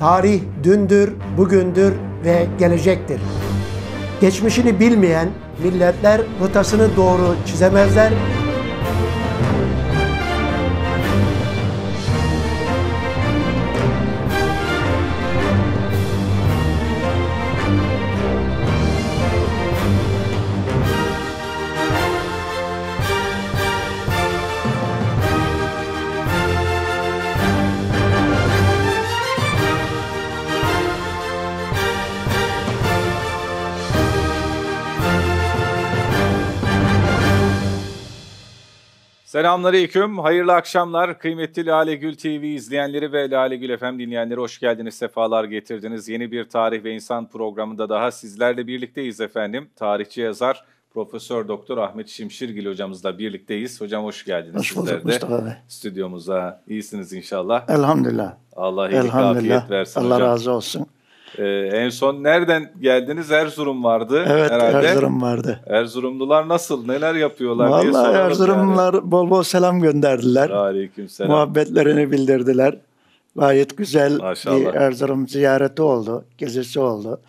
Tarih dündür, bugündür ve gelecektir. Geçmişini bilmeyen milletler rotasını doğru çizemezler Selamünaleyküm, hayırlı akşamlar kıymetli Lale Gül TV izleyenleri ve Lale Gül FM dinleyenleri hoş geldiniz, sefalar getirdiniz. Yeni bir tarih ve insan programında daha sizlerle birlikteyiz efendim. Tarihçi yazar Profesör Doktor Ahmet Şimşirgil hocamızla birlikteyiz. Hocam hoş geldiniz. Hoş bulduk de Mustafa Bey. Stüdyomuza iyisiniz inşallah. Elhamdülillah. Allah iyilik afiyet versin Allah hocam. Allah razı olsun. Ee, en son nereden geldiniz? Erzurum vardı evet, herhalde. Erzurum vardı. Erzurumlular nasıl, neler yapıyorlar Vallahi diye soralım. Erzurumlular yani. bol bol selam gönderdiler. Aleykümselam. Muhabbetlerini bildirdiler. Gayet güzel Maşallah. bir Erzurum ziyareti oldu, gezisi oldu.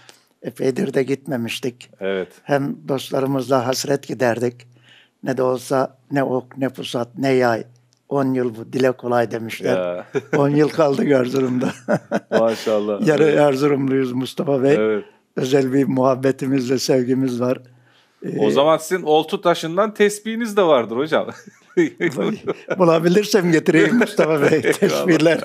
Epeydir de gitmemiştik. Evet. Hem dostlarımızla hasret giderdik. Ne de olsa ne ok, ne pusat, ne yay 10 yıl bu dile kolay demişler. 10 yıl kaldı Erzurum'da. Maşallah. Yarı evet. Erzurumluyuz Mustafa Bey. Evet. Özel bir muhabbetimizle sevgimiz var. Ee, o zaman sizin oltu taşından tesbihiniz de vardır hocam. Bulabilirsem getireyim Mustafa Bey tesbihler.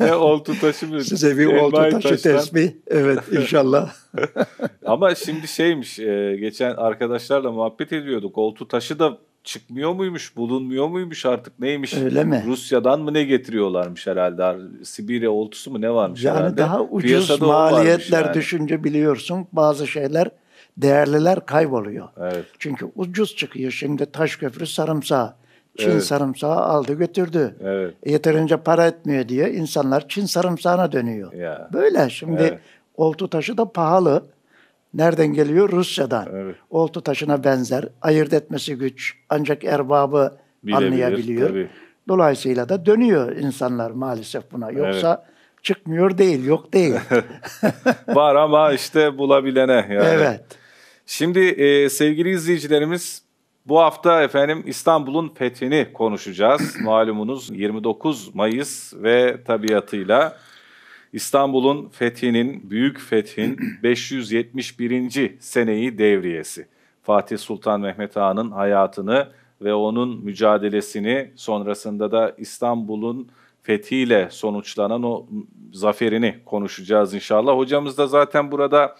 ne oltu taşı mı? Size bir oltu taşı taştan. tesbih. Evet inşallah. Ama şimdi şeymiş e, geçen arkadaşlarla muhabbet ediyorduk. Oltu taşı da çıkmıyor muymuş, bulunmuyor muymuş artık neymiş? Öyle mi? Rusya'dan mı ne getiriyorlarmış herhalde? Sibirya oltusu mu ne varmış yani herhalde? Yani daha ucuz Piyasada maliyetler yani. düşünce biliyorsun bazı şeyler değerliler kayboluyor. Evet. Çünkü ucuz çıkıyor şimdi taş köprü sarımsağı. Çin evet. sarımsağı aldı götürdü. Evet. Yeterince para etmiyor diye insanlar Çin sarımsağına dönüyor. Ya. Böyle şimdi evet. oltu taşı da pahalı. Nereden geliyor? Rusya'dan. Evet. Oltu taşına benzer. Ayırt etmesi güç. Ancak erbabı Bilebilir, anlayabiliyor. Tabii. Dolayısıyla da dönüyor insanlar maalesef buna. Yoksa evet. çıkmıyor değil, yok değil. Var ama işte bulabilene yani. Evet. Şimdi e, sevgili izleyicilerimiz bu hafta efendim İstanbul'un fethini konuşacağız. Malumunuz 29 Mayıs ve tabiatıyla İstanbul'un fethinin, büyük fethin 571. seneyi devriyesi. Fatih Sultan Mehmet Han'ın hayatını ve onun mücadelesini sonrasında da İstanbul'un fethiyle sonuçlanan o zaferini konuşacağız inşallah. Hocamız da zaten burada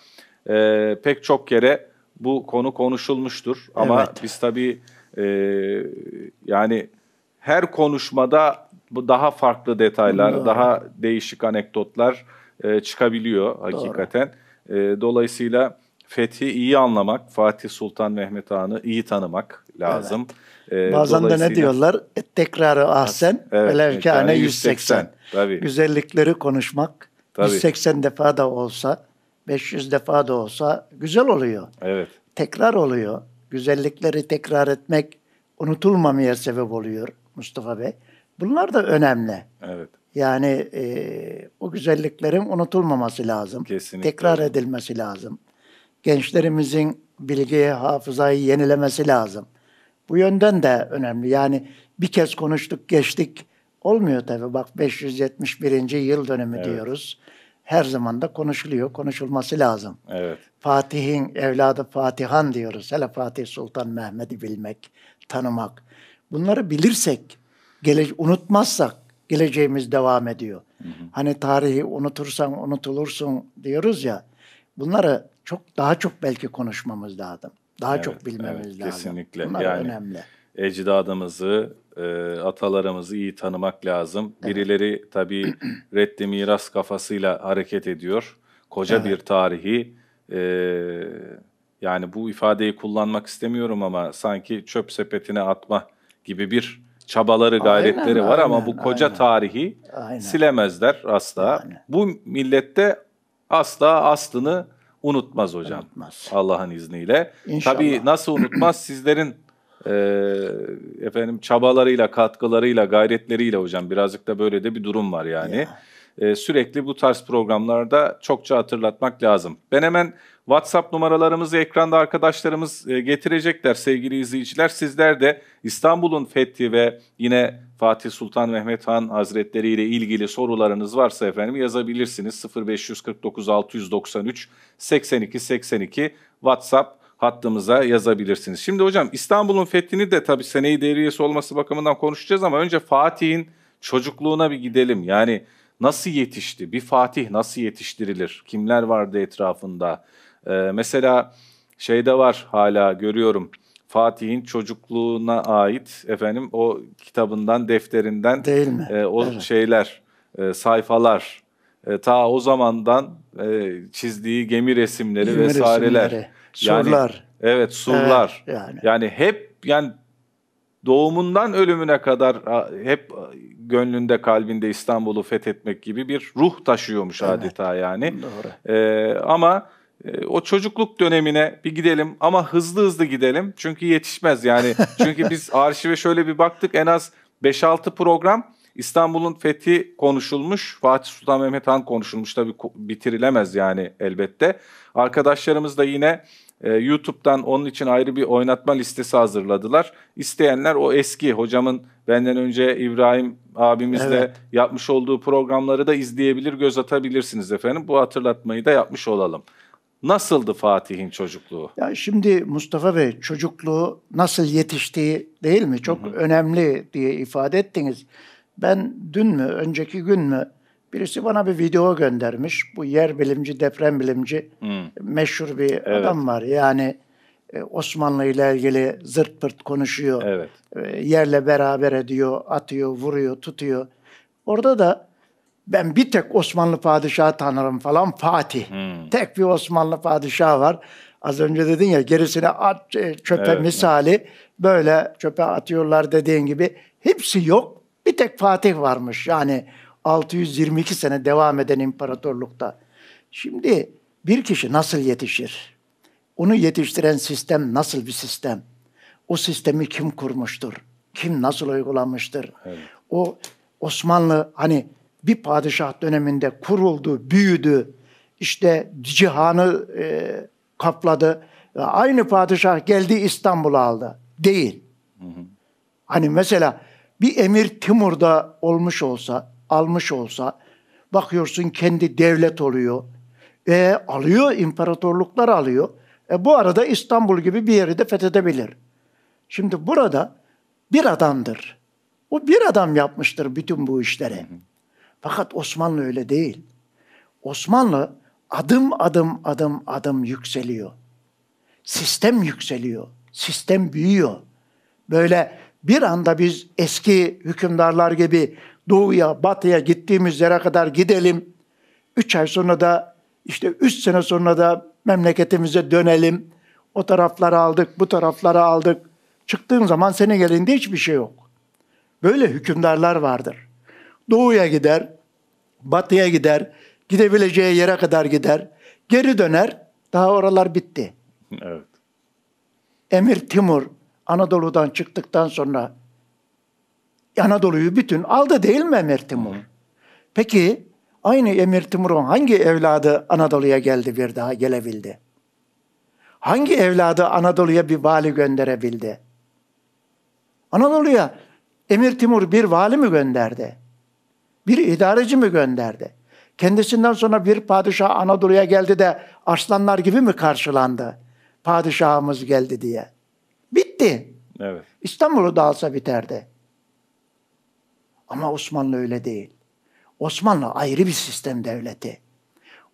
e, pek çok kere bu konu konuşulmuştur. Ama evet. biz tabii e, yani her konuşmada bu daha farklı detaylar, Doğru. daha değişik anekdotlar e, çıkabiliyor hakikaten. E, dolayısıyla Fethi iyi anlamak, Fatih Sultan Mehmet Han'ı iyi tanımak lazım. Evet. E, Bazen de ne diyorlar? Tekrarı ahsen, evet, velevkâne 180. 180. Tabii. Güzellikleri konuşmak, Tabii. 180 defa da olsa, 500 defa da olsa güzel oluyor. Evet. Tekrar oluyor. Güzellikleri tekrar etmek unutulmamaya sebep oluyor Mustafa Bey. Bunlar da önemli. Evet. Yani e, o güzelliklerin unutulmaması lazım. Kesinlikle. Tekrar edilmesi lazım. Gençlerimizin bilgiyi, hafızayı yenilemesi lazım. Bu yönden de önemli. Yani bir kez konuştuk, geçtik. Olmuyor tabii. Bak 571. yıl dönümü evet. diyoruz. Her zaman da konuşuluyor, konuşulması lazım. Evet. Fatih'in evladı Fatihan diyoruz. Hele Fatih Sultan Mehmet'i bilmek, tanımak. Bunları bilirsek gele, unutmazsak geleceğimiz devam ediyor. Hı hı. Hani tarihi unutursan unutulursun diyoruz ya. Bunları çok daha çok belki konuşmamız lazım. Daha evet, çok bilmemiz evet, lazım. Kesinlikle. Bunlar yani, önemli. Ecdadımızı, e, atalarımızı iyi tanımak lazım. Evet. Birileri tabii reddi miras kafasıyla hareket ediyor. Koca evet. bir tarihi e, yani bu ifadeyi kullanmak istemiyorum ama sanki çöp sepetine atma gibi bir çabaları, gayretleri aynen, var ama bu koca aynen. tarihi aynen. silemezler asla. Aynen. Bu millette asla aslını unutmaz hocam. Unutmaz. Allah'ın izniyle. İnşallah. Tabii nasıl unutmaz sizlerin e, efendim çabalarıyla, katkılarıyla, gayretleriyle hocam birazcık da böyle de bir durum var yani. Ya. E, sürekli bu tarz programlarda çokça hatırlatmak lazım. Ben hemen WhatsApp numaralarımızı ekranda arkadaşlarımız e, getirecekler sevgili izleyiciler. Sizler de İstanbul'un fethi ve yine Fatih Sultan Mehmet Han Hazretleri ile ilgili sorularınız varsa efendim yazabilirsiniz. 0549 693 82 82 WhatsApp hattımıza yazabilirsiniz. Şimdi hocam İstanbul'un fethini de tabii seneyi devriyesi olması bakımından konuşacağız ama önce Fatih'in çocukluğuna bir gidelim. Yani nasıl yetişti? Bir Fatih nasıl yetiştirilir? Kimler vardı etrafında? Ee, mesela şey de var hala görüyorum. Fatih'in çocukluğuna ait efendim o kitabından, defterinden Değil mi? E, o evet. şeyler, e, sayfalar, e, ta o zamandan e, çizdiği gemi resimleri gemi vesaireler. Resimleri, surlar. Yani, evet, surlar. Evet, yani. yani hep yani doğumundan ölümüne kadar hep gönlünde kalbinde İstanbul'u fethetmek gibi bir ruh taşıyormuş evet. adeta yani. Doğru. E, ama ee, o çocukluk dönemine bir gidelim ama hızlı hızlı gidelim. Çünkü yetişmez yani. Çünkü biz arşive şöyle bir baktık en az 5-6 program İstanbul'un fethi konuşulmuş. Fatih Sultan Mehmet Han konuşulmuş. Tabii bitirilemez yani elbette. Arkadaşlarımız da yine e, YouTube'dan onun için ayrı bir oynatma listesi hazırladılar. İsteyenler o eski hocamın benden önce İbrahim abimizle evet. yapmış olduğu programları da izleyebilir, göz atabilirsiniz efendim. Bu hatırlatmayı da yapmış olalım. Nasıldı Fatih'in çocukluğu? Ya şimdi Mustafa Bey çocukluğu nasıl yetiştiği değil mi? Çok hı hı. önemli diye ifade ettiniz. Ben dün mü, önceki gün mü birisi bana bir video göndermiş. Bu yer bilimci, deprem bilimci hı. meşhur bir evet. adam var. Yani e, Osmanlı ile ilgili zırt pırt konuşuyor. Evet. E, yerle beraber ediyor, atıyor, vuruyor, tutuyor. Orada da ben bir tek Osmanlı padişahı tanırım falan Fatih. Hmm. Tek bir Osmanlı padişahı var. Az önce dedin ya gerisine at e, çöpe evet, misali böyle çöpe atıyorlar dediğin gibi hepsi yok. Bir tek Fatih varmış. Yani 622 sene devam eden imparatorlukta. Şimdi bir kişi nasıl yetişir? Onu yetiştiren sistem nasıl bir sistem? O sistemi kim kurmuştur? Kim nasıl uygulamıştır? Evet. O Osmanlı hani bir padişah döneminde kuruldu, büyüdü, işte cihanı e, kapladı. E, aynı padişah geldi İstanbul'a aldı. Değil. Hı hı. Hani mesela bir emir Timur'da olmuş olsa, almış olsa bakıyorsun kendi devlet oluyor. E, alıyor, imparatorluklar alıyor. E, bu arada İstanbul gibi bir yeri de fethedebilir. Şimdi burada bir adamdır. O bir adam yapmıştır bütün bu işleri. Hı hı. Fakat Osmanlı öyle değil. Osmanlı adım adım adım adım yükseliyor. Sistem yükseliyor. Sistem büyüyor. Böyle bir anda biz eski hükümdarlar gibi doğuya, batıya gittiğimiz yere kadar gidelim. Üç ay sonra da işte üç sene sonra da memleketimize dönelim. O tarafları aldık, bu tarafları aldık. Çıktığın zaman senin elinde hiçbir şey yok. Böyle hükümdarlar vardır doğuya gider, batıya gider, gidebileceği yere kadar gider, geri döner. Daha oralar bitti. Evet. Emir Timur Anadolu'dan çıktıktan sonra Anadolu'yu bütün aldı değil mi Emir Timur? Hı. Peki aynı Emir Timur'un hangi evladı Anadolu'ya geldi bir daha gelebildi? Hangi evladı Anadolu'ya bir vali gönderebildi? Anadolu'ya Emir Timur bir vali mi gönderdi? Bir idareci mi gönderdi? Kendisinden sonra bir padişah Anadolu'ya geldi de aslanlar gibi mi karşılandı? Padişahımız geldi diye. Bitti. Evet. İstanbul'u dağılsa biterdi. Ama Osmanlı öyle değil. Osmanlı ayrı bir sistem devleti.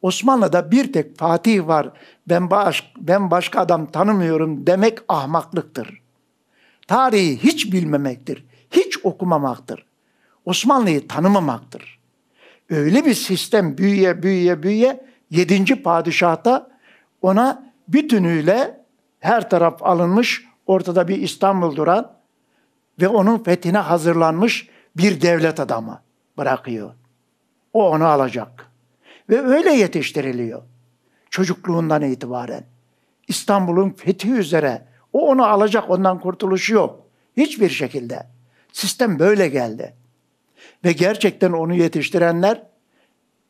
Osmanlı'da bir tek Fatih var, ben, baş, ben başka adam tanımıyorum demek ahmaklıktır. Tarihi hiç bilmemektir, hiç okumamaktır. Osmanlı'yı tanımamaktır. Öyle bir sistem büyüye büyüye büyüye yedinci padişahta ona bütünüyle her taraf alınmış, ortada bir İstanbul duran ve onun fethine hazırlanmış bir devlet adamı bırakıyor. O onu alacak. Ve öyle yetiştiriliyor. Çocukluğundan itibaren. İstanbul'un fethi üzere. O onu alacak, ondan kurtuluşu yok. Hiçbir şekilde. Sistem böyle geldi. Ve gerçekten onu yetiştirenler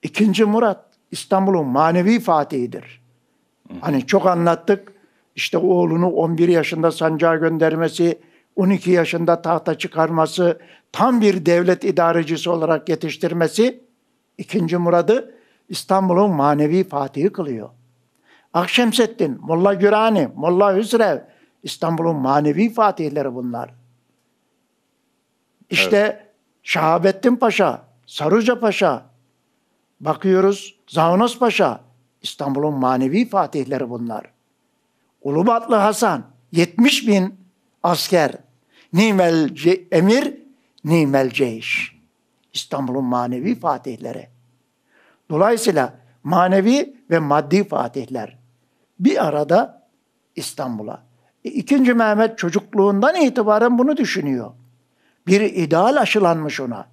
ikinci Murat İstanbul'un manevi fatihidir. Hani çok anlattık. İşte oğlunu 11 yaşında sancağa göndermesi, 12 yaşında tahta çıkarması, tam bir devlet idarecisi olarak yetiştirmesi ikinci Murad'ı İstanbul'un manevi fatihi kılıyor. Akşemseddin, Molla Gürani, Molla Hüsrev İstanbul'un manevi fatihleri bunlar. İşte evet. Şahabettin Paşa, Saruca Paşa, bakıyoruz Zavnos Paşa, İstanbul'un manevi fatihleri bunlar. Ulubatlı Hasan, 70 bin asker, nimel emir, nimel ceyş. İstanbul'un manevi fatihleri. Dolayısıyla manevi ve maddi fatihler bir arada İstanbul'a. E, ikinci Mehmet çocukluğundan itibaren bunu düşünüyor. Bir ideal aşılanmış ona.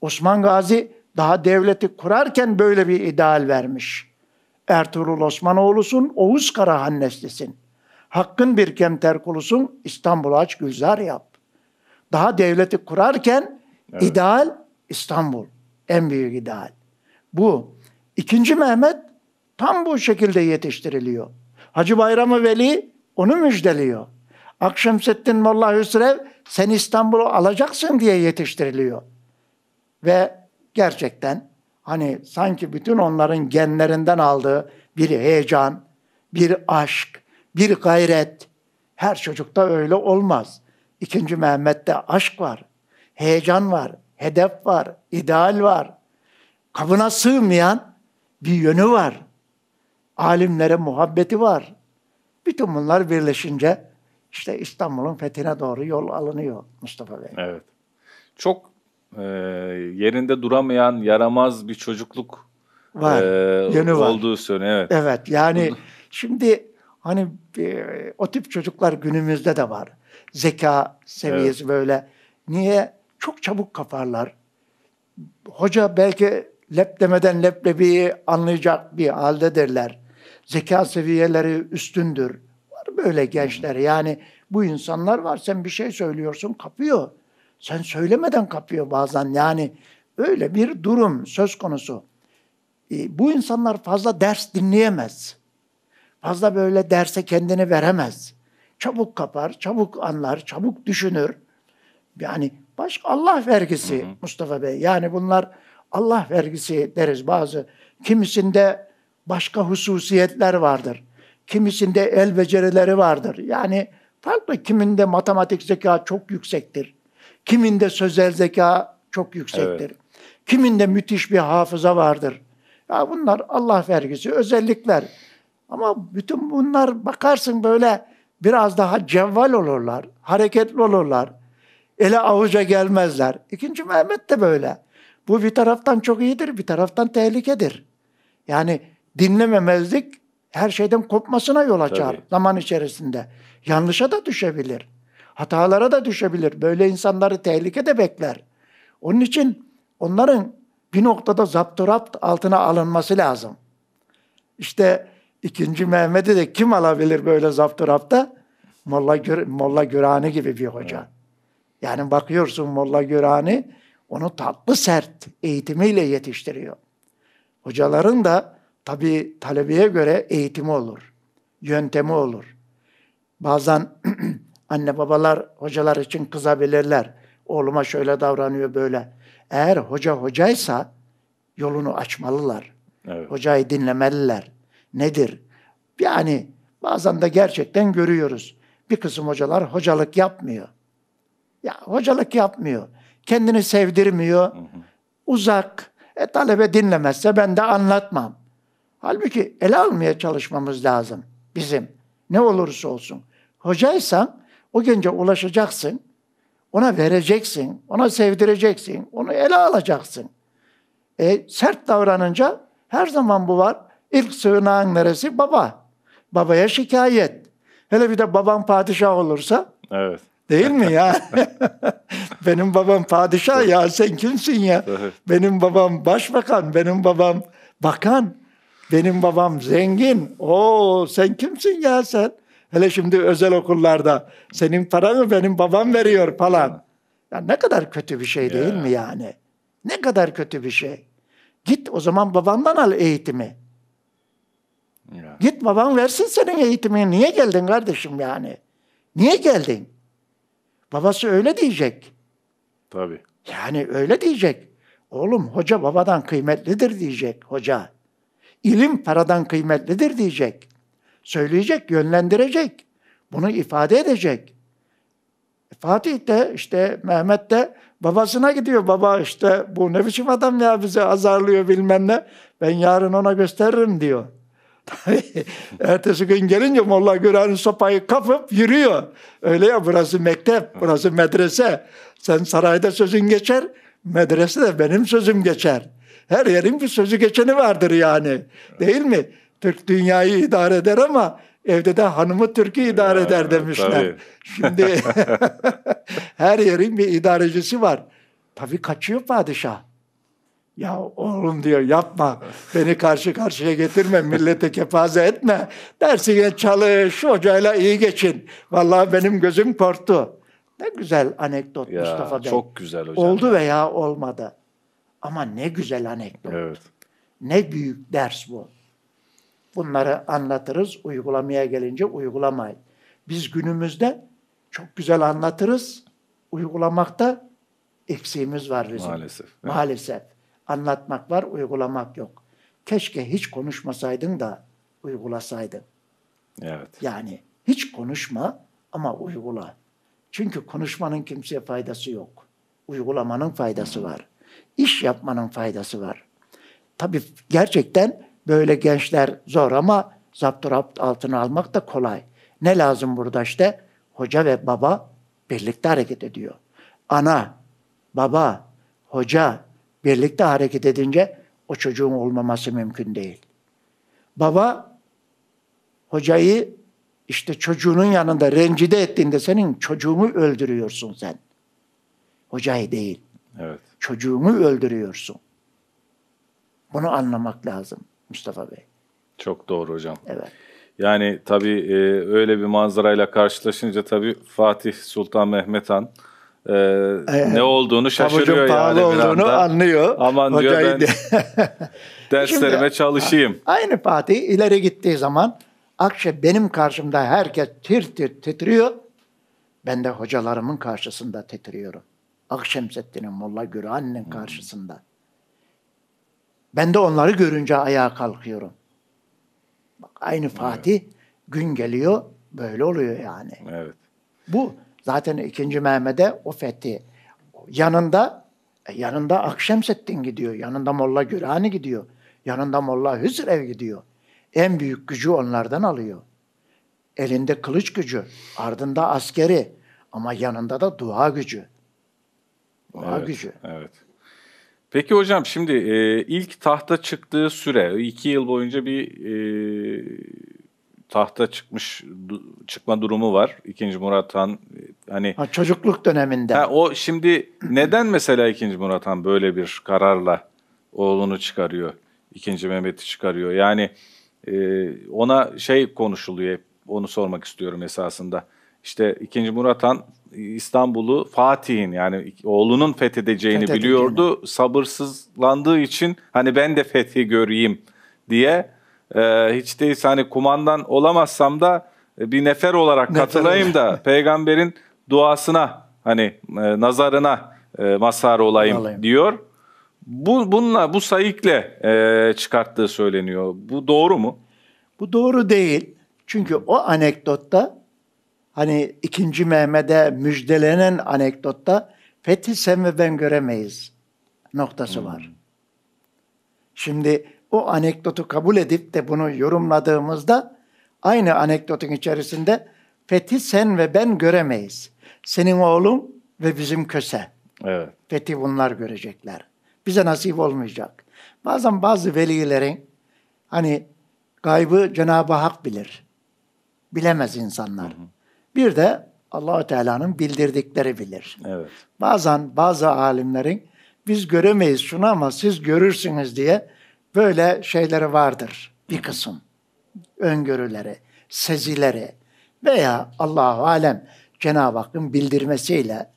Osman Gazi daha devleti kurarken böyle bir ideal vermiş. Ertuğrul Osmanoğlu'sun, Oğuz Karahan neslisin. Hakkın bir kemter kulusun, İstanbul'u aç gülzar yap. Daha devleti kurarken evet. ideal İstanbul. En büyük ideal. Bu. İkinci Mehmet tam bu şekilde yetiştiriliyor. Hacı Bayramı Veli onu müjdeliyor. Akşemseddin Molla Hüsrev sen İstanbul'u alacaksın diye yetiştiriliyor. Ve gerçekten hani sanki bütün onların genlerinden aldığı bir heyecan, bir aşk, bir gayret. Her çocukta öyle olmaz. İkinci Mehmet'te aşk var, heyecan var, hedef var, ideal var. Kabına sığmayan bir yönü var. Alimlere muhabbeti var. Bütün bunlar birleşince işte İstanbul'un fethine doğru yol alınıyor Mustafa Bey. Evet. Çok e, yerinde duramayan, yaramaz bir çocukluk var. E, yönü olduğu söyleniyor. Evet. evet yani şimdi hani e, o tip çocuklar günümüzde de var. Zeka seviyesi evet. böyle. Niye? Çok çabuk kafarlar. Hoca belki lep demeden leblebiyi anlayacak bir halde derler. Zeka seviyeleri üstündür böyle gençler. Yani bu insanlar var. Sen bir şey söylüyorsun kapıyor. Sen söylemeden kapıyor bazen. Yani öyle bir durum söz konusu. E, bu insanlar fazla ders dinleyemez. Fazla böyle derse kendini veremez. Çabuk kapar, çabuk anlar, çabuk düşünür. Yani başka Allah vergisi hı hı. Mustafa Bey. Yani bunlar Allah vergisi deriz bazı. Kimisinde başka hususiyetler vardır kimisinde el becerileri vardır. Yani farklı kiminde matematik zeka çok yüksektir. Kiminde sözel zeka çok yüksektir. Evet. Kiminde müthiş bir hafıza vardır. Ya bunlar Allah vergisi, özellikler. Ama bütün bunlar bakarsın böyle biraz daha cevval olurlar, hareketli olurlar. Ele avuca gelmezler. İkinci Mehmet de böyle. Bu bir taraftan çok iyidir, bir taraftan tehlikedir. Yani dinlememezlik her şeyden kopmasına yol açar Tabii. zaman içerisinde. Yanlışa da düşebilir. Hatalara da düşebilir. Böyle insanları tehlike de bekler. Onun için onların bir noktada zapturapt altına alınması lazım. İşte ikinci Mehmet'i de kim alabilir böyle zapturapta? Molla, Gür Molla Gürani gibi bir hoca. Evet. Yani bakıyorsun Molla Gürani onu tatlı sert eğitimiyle yetiştiriyor. Hocaların da Tabi talebeye göre eğitimi olur, yöntemi olur. Bazen anne babalar hocalar için kızabilirler. Oğluma şöyle davranıyor böyle. Eğer hoca hocaysa yolunu açmalılar. Evet. Hocayı dinlemeliler. Nedir? Yani bazen de gerçekten görüyoruz. Bir kısım hocalar hocalık yapmıyor. Ya hocalık yapmıyor. Kendini sevdirmiyor. Hı hı. Uzak. E talebe dinlemezse ben de anlatmam. Halbuki ele almaya çalışmamız lazım bizim. Ne olursa olsun. Hocaysan o gence ulaşacaksın. Ona vereceksin. Ona sevdireceksin. Onu ele alacaksın. E, sert davranınca her zaman bu var. İlk sığınağın neresi? Baba. Babaya şikayet. Hele bir de babam padişah olursa. Evet. Değil mi ya? benim babam padişah ya sen kimsin ya? benim babam başbakan, benim babam bakan. Benim babam zengin. Oo sen kimsin ya sen? Hele şimdi özel okullarda senin paranı benim babam veriyor falan. Ya ne kadar kötü bir şey değil yeah. mi yani? Ne kadar kötü bir şey. Git o zaman babandan al eğitimi. Yeah. Git baban versin senin eğitimini. Niye geldin kardeşim yani? Niye geldin? Babası öyle diyecek. Tabii. Yani öyle diyecek. Oğlum hoca babadan kıymetlidir diyecek hoca ilim paradan kıymetlidir diyecek. Söyleyecek, yönlendirecek. Bunu ifade edecek. E, Fatih de işte Mehmet de babasına gidiyor. Baba işte bu ne biçim adam ya bize azarlıyor bilmem ne. Ben yarın ona gösteririm diyor. Ertesi gün gelince Molla Güran'ın sopayı kapıp yürüyor. Öyle ya burası mektep, burası medrese. Sen sarayda sözün geçer, medrese de benim sözüm geçer. Her yerin bir sözü geçeni vardır yani. Değil mi? Türk dünyayı idare eder ama evde de hanımı Türk'ü idare ya, eder demişler. Tabii. Şimdi her yerin bir idarecisi var. Tabii kaçıyor padişah. Ya oğlum diyor yapma beni karşı karşıya getirme millete kepaze etme. Dersine çalış hocayla iyi geçin. Vallahi benim gözüm korktu. Ne güzel anekdot ya, Mustafa Bey. Çok güzel hocam. Oldu veya olmadı. Ama ne güzel anekdot. Evet. Ne büyük ders bu. Bunları anlatırız, uygulamaya gelince uygulamayı. Biz günümüzde çok güzel anlatırız, uygulamakta eksiğimiz var bizim. Maalesef. Evet. Maalesef. Anlatmak var, uygulamak yok. Keşke hiç konuşmasaydın da uygulasaydın. Evet. Yani hiç konuşma ama uygula. Çünkü konuşmanın kimseye faydası yok. Uygulamanın faydası var iş yapmanın faydası var. Tabii gerçekten böyle gençler zor ama zapturapt altına almak da kolay. Ne lazım burada işte? Hoca ve baba birlikte hareket ediyor. Ana, baba, hoca birlikte hareket edince o çocuğun olmaması mümkün değil. Baba hocayı işte çocuğunun yanında rencide ettiğinde senin çocuğumu öldürüyorsun sen. Hocayı değil. Evet. Çocuğumu öldürüyorsun. Bunu anlamak lazım Mustafa Bey. Çok doğru hocam. Evet. Yani tabii e, öyle bir manzarayla karşılaşınca tabii Fatih Sultan Mehmet Han e, ee, ne olduğunu şaşırıyor yani bir anda. olduğunu anlıyor. Aman Hocayı diyor ben derslerime Şimdi, çalışayım. Aynı Fatih ileri gittiği zaman Akşe benim karşımda herkes tir tir titriyor. Ben de hocalarımın karşısında titriyorum. Akşemseddin'in Molla Gürhan'ın hmm. karşısında. Ben de onları görünce ayağa kalkıyorum. Bak aynı Fatih evet. gün geliyor böyle oluyor yani. Evet. Bu zaten 2. Mehmet'e o fethi. Yanında e, yanında Akşemseddin gidiyor. Yanında Molla Gürani gidiyor. Yanında Molla Hüsrev gidiyor. En büyük gücü onlardan alıyor. Elinde kılıç gücü, ardında askeri ama yanında da dua gücü. Doğa evet, gücü. Evet. Peki hocam şimdi e, ilk tahta çıktığı süre, iki yıl boyunca bir e, tahta çıkmış du, çıkma durumu var. İkinci Murat Han e, hani ha, çocukluk döneminde. Ha, o şimdi neden mesela ikinci Murat Han böyle bir kararla oğlunu çıkarıyor, ikinci Mehmet'i çıkarıyor? Yani e, ona şey konuşuluyor, onu sormak istiyorum esasında. İşte ikinci Murat Han İstanbul'u Fatih'in yani oğlunun fethedeceğini biliyordu. Sabırsızlandığı için hani ben de fethi göreyim diye e, hiç değilse hani kumandan olamazsam da e, bir nefer olarak nefer katılayım da peygamberin duasına hani e, nazarına e, mazhar olayım Alayım. diyor. Bu bununla bu sayıkle e, çıkarttığı söyleniyor. Bu doğru mu? Bu doğru değil. Çünkü o anekdotta hani ikinci Mehmet'e müjdelenen anekdotta fethi sen ve ben göremeyiz noktası var. Hmm. Şimdi o anekdotu kabul edip de bunu yorumladığımızda aynı anekdotun içerisinde fethi sen ve ben göremeyiz. Senin oğlum ve bizim köse. Evet. Fethi bunlar görecekler. Bize nasip olmayacak. Bazen bazı velilerin hani gaybı Cenab-ı Hak bilir. Bilemez insanlar. Hı hı. Bir de Allahu Teala'nın bildirdikleri bilir. Evet. Bazen bazı alimlerin biz göremeyiz şunu ama siz görürsünüz diye böyle şeyleri vardır bir kısım. Öngörüleri, sezileri veya Allahu alem Cenab-ı Hakk'ın bildirmesiyle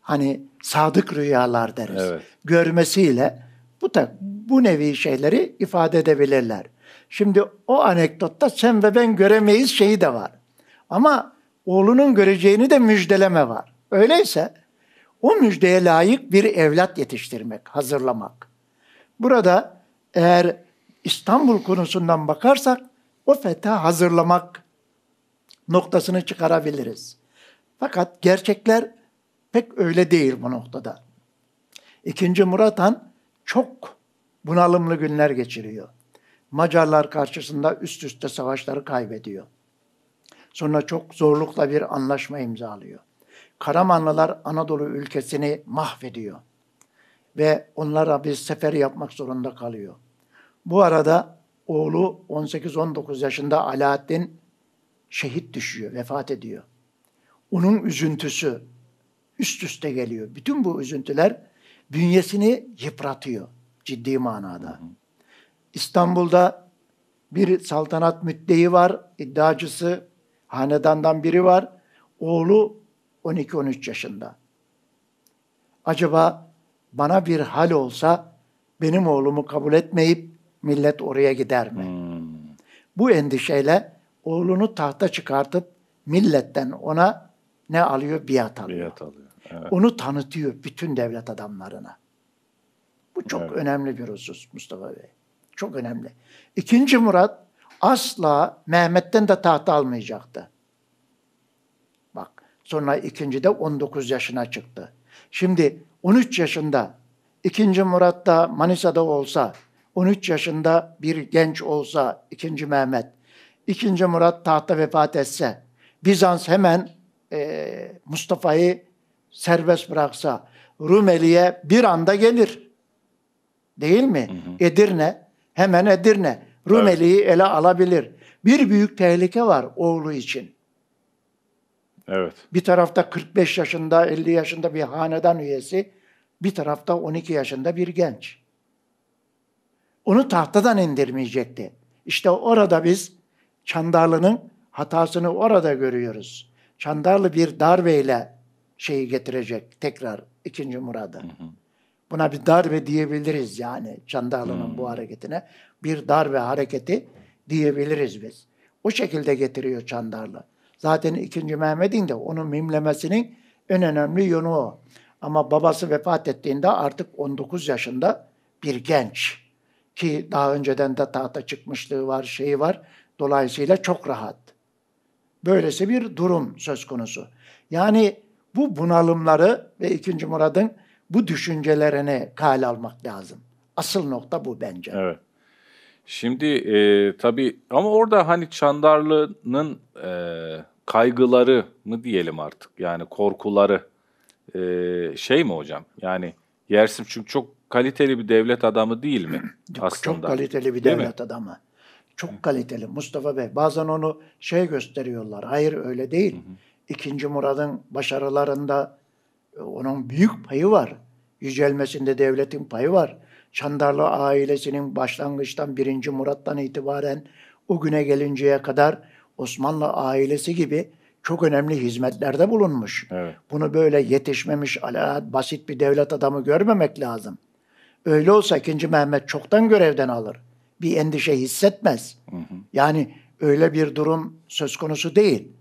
hani sadık rüyalar deriz. Evet. Görmesiyle bu da bu nevi şeyleri ifade edebilirler. Şimdi o anekdotta sen ve ben göremeyiz şeyi de var. Ama oğlunun göreceğini de müjdeleme var. Öyleyse o müjdeye layık bir evlat yetiştirmek, hazırlamak. Burada eğer İstanbul konusundan bakarsak o fetha hazırlamak noktasını çıkarabiliriz. Fakat gerçekler pek öyle değil bu noktada. İkinci Murat Han çok bunalımlı günler geçiriyor. Macarlar karşısında üst üste savaşları kaybediyor. Sonra çok zorlukla bir anlaşma imzalıyor. Karamanlılar Anadolu ülkesini mahvediyor. Ve onlara bir sefer yapmak zorunda kalıyor. Bu arada oğlu 18-19 yaşında Alaaddin şehit düşüyor, vefat ediyor. Onun üzüntüsü üst üste geliyor. Bütün bu üzüntüler bünyesini yıpratıyor ciddi manada. İstanbul'da bir saltanat müddeyi var, iddiacısı hanedandan biri var. Oğlu 12-13 yaşında. Acaba bana bir hal olsa benim oğlumu kabul etmeyip millet oraya gider mi? Hmm. Bu endişeyle oğlunu tahta çıkartıp milletten ona ne alıyor? Biat alıyor. Biat alıyor. Evet. Onu tanıtıyor bütün devlet adamlarına. Bu çok evet. önemli bir husus Mustafa Bey. Çok önemli. İkinci Murat asla Mehmet'ten de taht almayacaktı. Bak sonra ikinci de 19 yaşına çıktı. Şimdi 13 yaşında ikinci Murat da Manisa'da olsa, 13 yaşında bir genç olsa ikinci Mehmet, ikinci Murat tahta vefat etse, Bizans hemen e, Mustafa'yı serbest bıraksa, Rumeli'ye bir anda gelir. Değil mi? Hı hı. Edirne, hemen Edirne. Rumeli'yi evet. ele alabilir. Bir büyük tehlike var oğlu için. Evet. Bir tarafta 45 yaşında, 50 yaşında bir hanedan üyesi, bir tarafta 12 yaşında bir genç. Onu tahtadan indirmeyecekti. İşte orada biz Çandarlı'nın hatasını orada görüyoruz. Çandarlı bir darbeyle şeyi getirecek tekrar ikinci Murad'ı. Buna bir darbe diyebiliriz yani Çandarlı'nın hmm. bu hareketine bir darbe hareketi diyebiliriz biz. O şekilde getiriyor Çandarlı. Zaten 2. Mehmet'in de onun mimlemesinin en önemli yönü o. Ama babası vefat ettiğinde artık 19 yaşında bir genç ki daha önceden de tahta çıkmışlığı var, şeyi var. Dolayısıyla çok rahat. Böylesi bir durum söz konusu. Yani bu bunalımları ve 2. Murad'ın bu düşüncelerini kale almak lazım. Asıl nokta bu bence. Evet. Şimdi e, tabii ama orada hani Çandarlı'nın e, kaygıları mı diyelim artık yani korkuları e, şey mi hocam? Yani Yersim çünkü çok kaliteli bir devlet adamı değil mi aslında? Çok kaliteli bir değil devlet mi? adamı. Çok kaliteli Mustafa Bey. Bazen onu şey gösteriyorlar. Hayır öyle değil. İkinci Murad'ın başarılarında onun büyük payı var. Yücelmesinde devletin payı var. Çandarlı ailesinin başlangıçtan 1. Murat'tan itibaren o güne gelinceye kadar Osmanlı ailesi gibi çok önemli hizmetlerde bulunmuş. Evet. Bunu böyle yetişmemiş, ala, basit bir devlet adamı görmemek lazım. Öyle olsa 2. Mehmet çoktan görevden alır. Bir endişe hissetmez. Hı hı. Yani öyle bir durum söz konusu değil.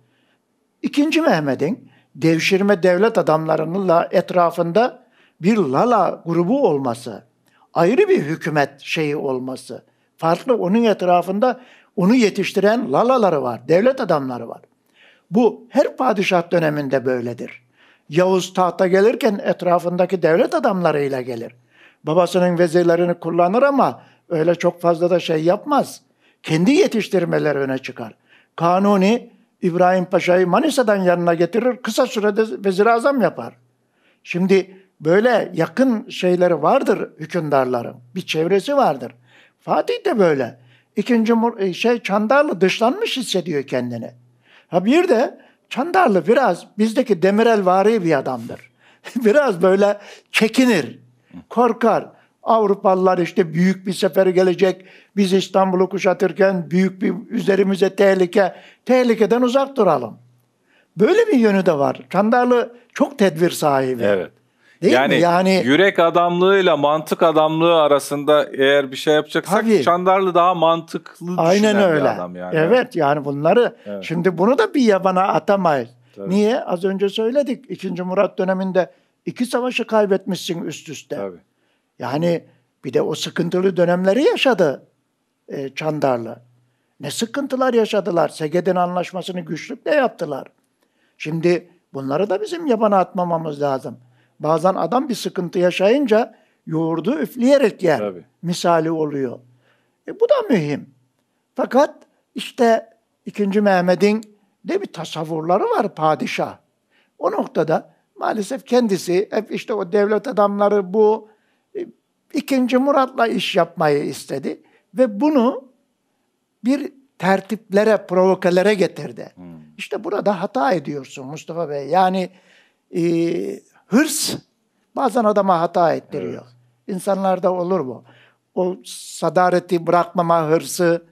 2. Mehmet'in devşirme devlet adamlarıyla etrafında bir Lala grubu olması, ayrı bir hükümet şeyi olması. Farklı onun etrafında onu yetiştiren lalaları var, devlet adamları var. Bu her padişah döneminde böyledir. Yavuz tahta gelirken etrafındaki devlet adamlarıyla gelir. Babasının vezirlerini kullanır ama öyle çok fazla da şey yapmaz. Kendi yetiştirmeleri öne çıkar. Kanuni İbrahim Paşa'yı Manisa'dan yanına getirir, kısa sürede vezir azam yapar. Şimdi böyle yakın şeyleri vardır hükümdarların. Bir çevresi vardır. Fatih de böyle. İkinci e, şey Çandarlı dışlanmış hissediyor kendini. Ha bir de Çandarlı biraz bizdeki Demirel vari bir adamdır. biraz böyle çekinir, korkar. Avrupalılar işte büyük bir sefer gelecek. Biz İstanbul'u kuşatırken büyük bir üzerimize tehlike. Tehlikeden uzak duralım. Böyle bir yönü de var. Çandarlı çok tedbir sahibi. Evet. Değil yani, mi? yani yürek adamlığıyla mantık adamlığı arasında eğer bir şey yapacaksak tabii. Çandarlı daha mantıklı Aynen öyle. bir adam yani. Evet yani bunları evet. şimdi bunu da bir yabana atamayız. Tabii. Niye? Az önce söyledik. 2. Murat döneminde iki savaşı kaybetmişsin üst üste. Tabii. Yani bir de o sıkıntılı dönemleri yaşadı e, Çandarlı. Ne sıkıntılar yaşadılar. Seged'in anlaşmasını güçlükle yaptılar. Şimdi bunları da bizim yabana atmamamız lazım. Bazen adam bir sıkıntı yaşayınca yoğurdu üfleyerek yer Tabii. misali oluyor. E, bu da mühim. Fakat işte 2. Mehmet'in de bir tasavvurları var padişah. O noktada maalesef kendisi hep işte o devlet adamları bu e, ikinci Murat'la iş yapmayı istedi ve bunu bir tertiplere, provokalere getirdi. Hmm. İşte burada hata ediyorsun Mustafa Bey. Yani e, hırs bazen adama hata ettiriyor. Evet. İnsanlarda olur bu. O sadareti bırakmama hırsı,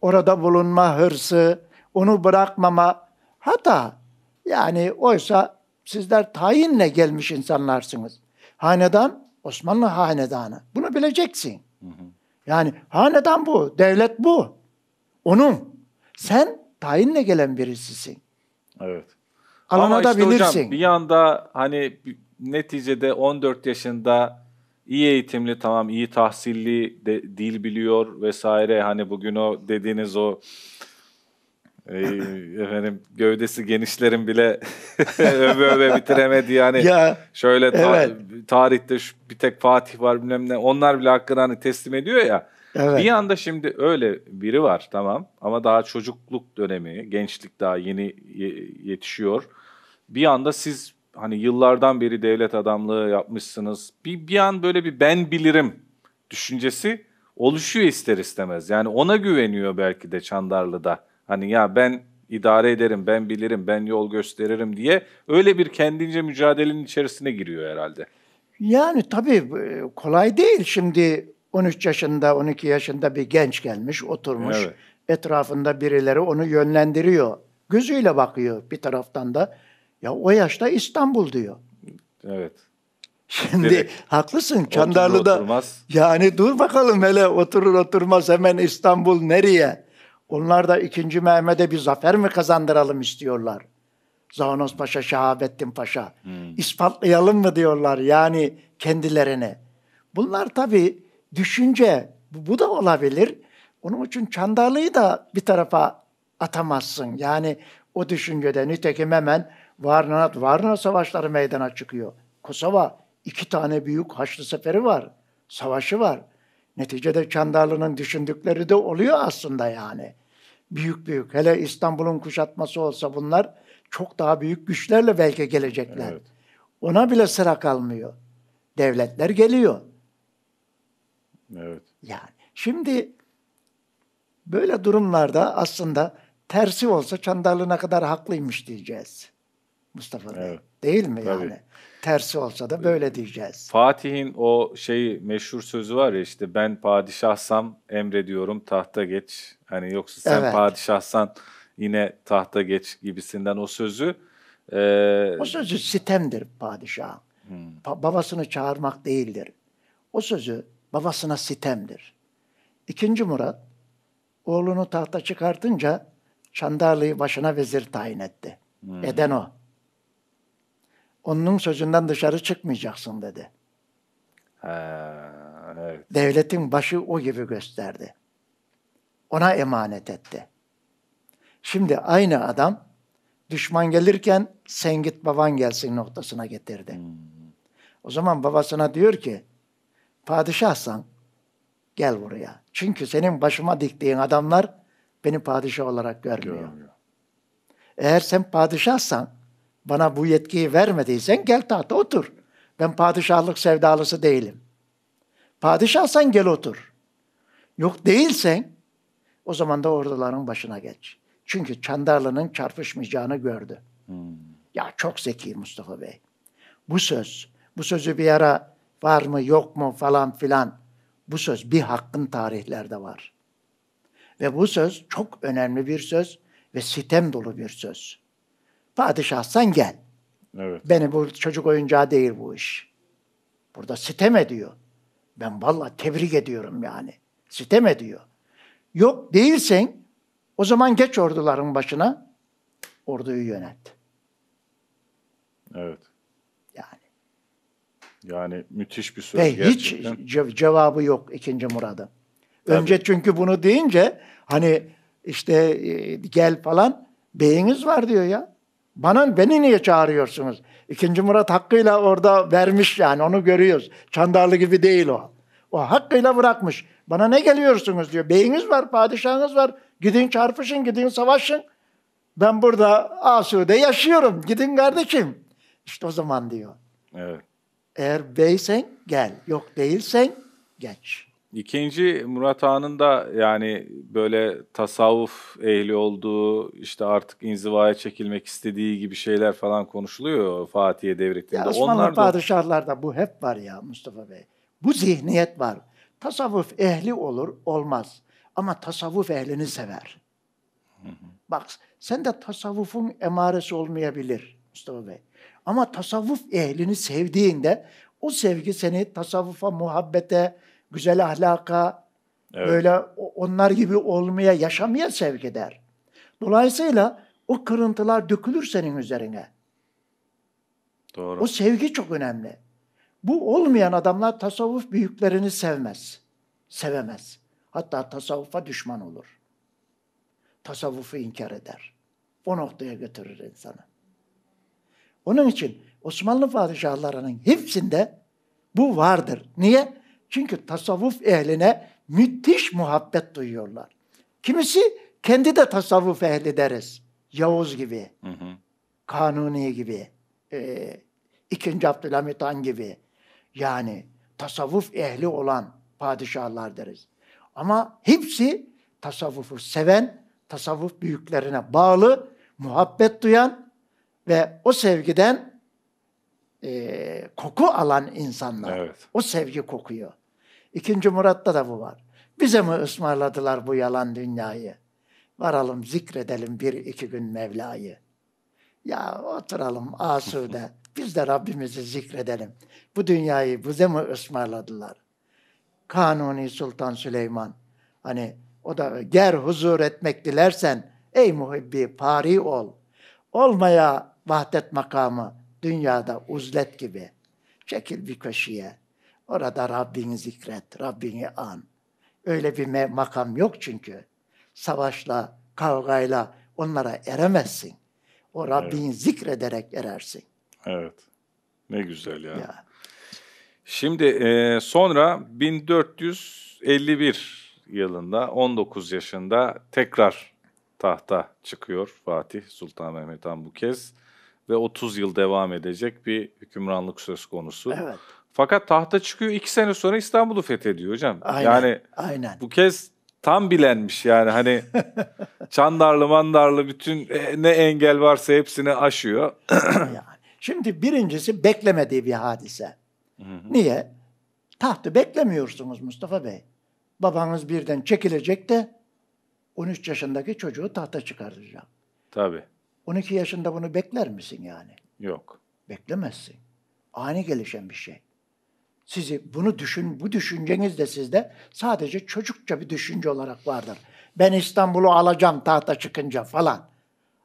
orada bulunma hırsı, onu bırakmama hata. Yani oysa sizler tayinle gelmiş insanlarsınız. Hanedan Osmanlı hanedanı. Bunu bileceksin. Hı hı. Yani hanedan bu, devlet bu. Onun. Sen tayinle gelen birisisin. Evet. Alamadabilirsin. Ama işte hocam bir yanda hani neticede 14 yaşında iyi eğitimli tamam iyi tahsilli de, dil biliyor vesaire hani bugün o dediğiniz o e, efendim gövdesi genişlerin bile öve öve bitiremedi yani ya, şöyle ta- evet. tarihte şu, bir tek Fatih var bilmem ne onlar bile hakkını hani teslim ediyor ya Evet. Bir yanda şimdi öyle biri var tamam ama daha çocukluk dönemi, gençlik daha yeni yetişiyor. Bir yanda siz hani yıllardan beri devlet adamlığı yapmışsınız. Bir, bir an böyle bir ben bilirim düşüncesi oluşuyor ister istemez. Yani ona güveniyor belki de Çandarlı'da. Hani ya ben idare ederim, ben bilirim, ben yol gösteririm diye öyle bir kendince mücadelenin içerisine giriyor herhalde. Yani tabii kolay değil şimdi 13 yaşında, 12 yaşında bir genç gelmiş, oturmuş. Evet. Etrafında birileri onu yönlendiriyor. Gözüyle bakıyor bir taraftan da. Ya o yaşta İstanbul diyor. Evet. Şimdi Direkt. haklısın Çandarlı'da. Yani dur bakalım hele oturur oturmaz hemen İstanbul nereye? Onlar da 2. Mehmet'e bir zafer mi kazandıralım istiyorlar. Zavanos Paşa, Şahabettin Paşa. Hmm. İspatlayalım mı diyorlar yani kendilerine. Bunlar tabii düşünce bu da olabilir. Onun için Çandarlı'yı da bir tarafa atamazsın. Yani o düşüncede nitekim hemen Varna, Varna savaşları meydana çıkıyor. Kosova iki tane büyük Haçlı Seferi var. Savaşı var. Neticede Çandarlı'nın düşündükleri de oluyor aslında yani. Büyük büyük. Hele İstanbul'un kuşatması olsa bunlar çok daha büyük güçlerle belki gelecekler. Evet. Ona bile sıra kalmıyor. Devletler geliyor. Evet. Yani şimdi böyle durumlarda aslında tersi olsa Çandarlı kadar haklıymış diyeceğiz. Mustafa Bey. Evet. Değil mi Tabii. yani? Tersi olsa da böyle diyeceğiz. Fatih'in o şeyi meşhur sözü var ya işte ben padişahsam emrediyorum tahta geç. Hani yoksa sen evet. padişahsan yine tahta geç gibisinden o sözü. E... O sözü sitemdir padişah. Hmm. babasını çağırmak değildir. O sözü babasına sitemdir. İkinci Murat, oğlunu tahta çıkartınca Çandarlı'yı başına vezir tayin etti. Hmm. Eden o. Onun sözünden dışarı çıkmayacaksın dedi. Ha, evet. Devletin başı o gibi gösterdi. Ona emanet etti. Şimdi aynı adam düşman gelirken sen git baban gelsin noktasına getirdi. Hmm. O zaman babasına diyor ki padişahsan gel buraya. Çünkü senin başıma diktiğin adamlar beni padişah olarak görmüyor. görmüyor. Eğer sen padişahsan bana bu yetkiyi vermediysen gel tahta otur. Ben padişahlık sevdalısı değilim. Padişahsan gel otur. Yok değilsen o zaman da orduların başına geç. Çünkü Çandarlı'nın çarpışmayacağını gördü. Hmm. Ya çok zeki Mustafa Bey. Bu söz, bu sözü bir ara var mı yok mu falan filan. Bu söz bir hakkın tarihlerde var. Ve bu söz çok önemli bir söz ve sitem dolu bir söz. Padişahsan gel. Evet. Beni bu çocuk oyuncağı değil bu iş. Burada sitem ediyor. Ben valla tebrik ediyorum yani. Sitem ediyor. Yok değilsen o zaman geç orduların başına orduyu yönet. Evet. Yani müthiş bir söz Ve gerçekten. hiç ce- cevabı yok ikinci murada. Önce çünkü bunu deyince hani işte e, gel falan beyiniz var diyor ya. Bana beni niye çağırıyorsunuz? İkinci Murat hakkıyla orada vermiş yani onu görüyoruz. Çandarlı gibi değil o. O hakkıyla bırakmış. Bana ne geliyorsunuz diyor. Beyiniz var, padişahınız var. Gidin çarpışın, gidin savaşın. Ben burada Asu'da yaşıyorum. Gidin kardeşim. İşte o zaman diyor. Evet. Eğer beysen gel, yok değilsen geç. İkinci Murat Han'ın da yani böyle tasavvuf ehli olduğu, işte artık inzivaya çekilmek istediği gibi şeyler falan konuşuluyor Fatih'e devrettiğinde. Ya Osmanlı Onlar padişahlarda da... bu hep var ya Mustafa Bey. Bu zihniyet var. Tasavvuf ehli olur, olmaz. Ama tasavvuf ehlini sever. Hı hı. Bak sen de tasavvufun emaresi olmayabilir Mustafa Bey. Ama tasavvuf ehlini sevdiğinde o sevgi seni tasavvufa, muhabbete, güzel ahlaka, evet. böyle onlar gibi olmaya, yaşamaya sevk eder. Dolayısıyla o kırıntılar dökülür senin üzerine. Doğru. O sevgi çok önemli. Bu olmayan adamlar tasavvuf büyüklerini sevmez. Sevemez. Hatta tasavvufa düşman olur. Tasavvufu inkar eder. O noktaya götürür insanı. Onun için Osmanlı padişahlarının hepsinde bu vardır. Niye? Çünkü tasavvuf ehline müthiş muhabbet duyuyorlar. Kimisi kendi de tasavvuf ehli deriz. Yavuz gibi, hı hı. Kanuni gibi, e, ikinci Abdülhamit Han gibi. Yani tasavvuf ehli olan padişahlar deriz. Ama hepsi tasavvufu seven, tasavvuf büyüklerine bağlı, muhabbet duyan ve o sevgiden e, koku alan insanlar. Evet. O sevgi kokuyor. İkinci Murat'ta da bu var. Bize mi ısmarladılar bu yalan dünyayı? Varalım zikredelim bir iki gün Mevla'yı. Ya oturalım asude. Biz de Rabbimizi zikredelim. Bu dünyayı bize mi ısmarladılar? Kanuni Sultan Süleyman. Hani o da ger huzur etmek dilersen ey muhibbi pari ol. Olmaya vahdet makamı dünyada uzlet gibi. Çekil bir köşeye. Orada Rabbini zikret, Rabbini an. Öyle bir makam yok çünkü. Savaşla, kavgayla onlara eremezsin. O Rabbini evet. zikrederek erersin. Evet. Ne güzel ya. ya. Şimdi e, sonra 1451 yılında 19 yaşında tekrar tahta çıkıyor Fatih Sultan Mehmet Han bu kez ve 30 yıl devam edecek bir hükümranlık söz konusu. Evet. Fakat tahta çıkıyor iki sene sonra İstanbul'u fethediyor hocam. Aynen, yani aynen. bu kez tam bilenmiş yani hani Çandarlı Mandarlı bütün e, ne engel varsa hepsini aşıyor. yani. Şimdi birincisi beklemediği bir hadise. Hı hı. Niye? Tahtı beklemiyorsunuz Mustafa Bey. Babanız birden çekilecek de 13 yaşındaki çocuğu tahta çıkaracak. Tabii. 12 yaşında bunu bekler misin yani? Yok. Beklemezsin. Ani gelişen bir şey. Sizi bunu düşün, bu düşünceniz de sizde sadece çocukça bir düşünce olarak vardır. Ben İstanbul'u alacağım tahta çıkınca falan.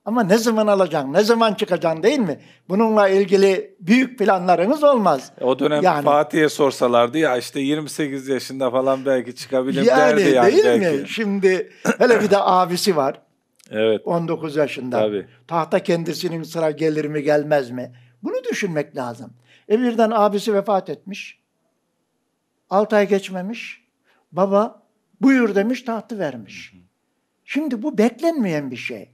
Ama ne zaman alacaksın, ne zaman çıkacaksın değil mi? Bununla ilgili büyük planlarınız olmaz. E, o dönem yani, Fatih'e sorsalardı ya işte 28 yaşında falan belki çıkabilirim yani, derdi yani. Değil belki. mi? Şimdi hele bir de abisi var. Evet. 19 yaşında. Tabii. Tahta kendisinin sıra gelir mi gelmez mi? Bunu düşünmek lazım. E birden abisi vefat etmiş. 6 ay geçmemiş. Baba buyur demiş tahtı vermiş. Şimdi bu beklenmeyen bir şey.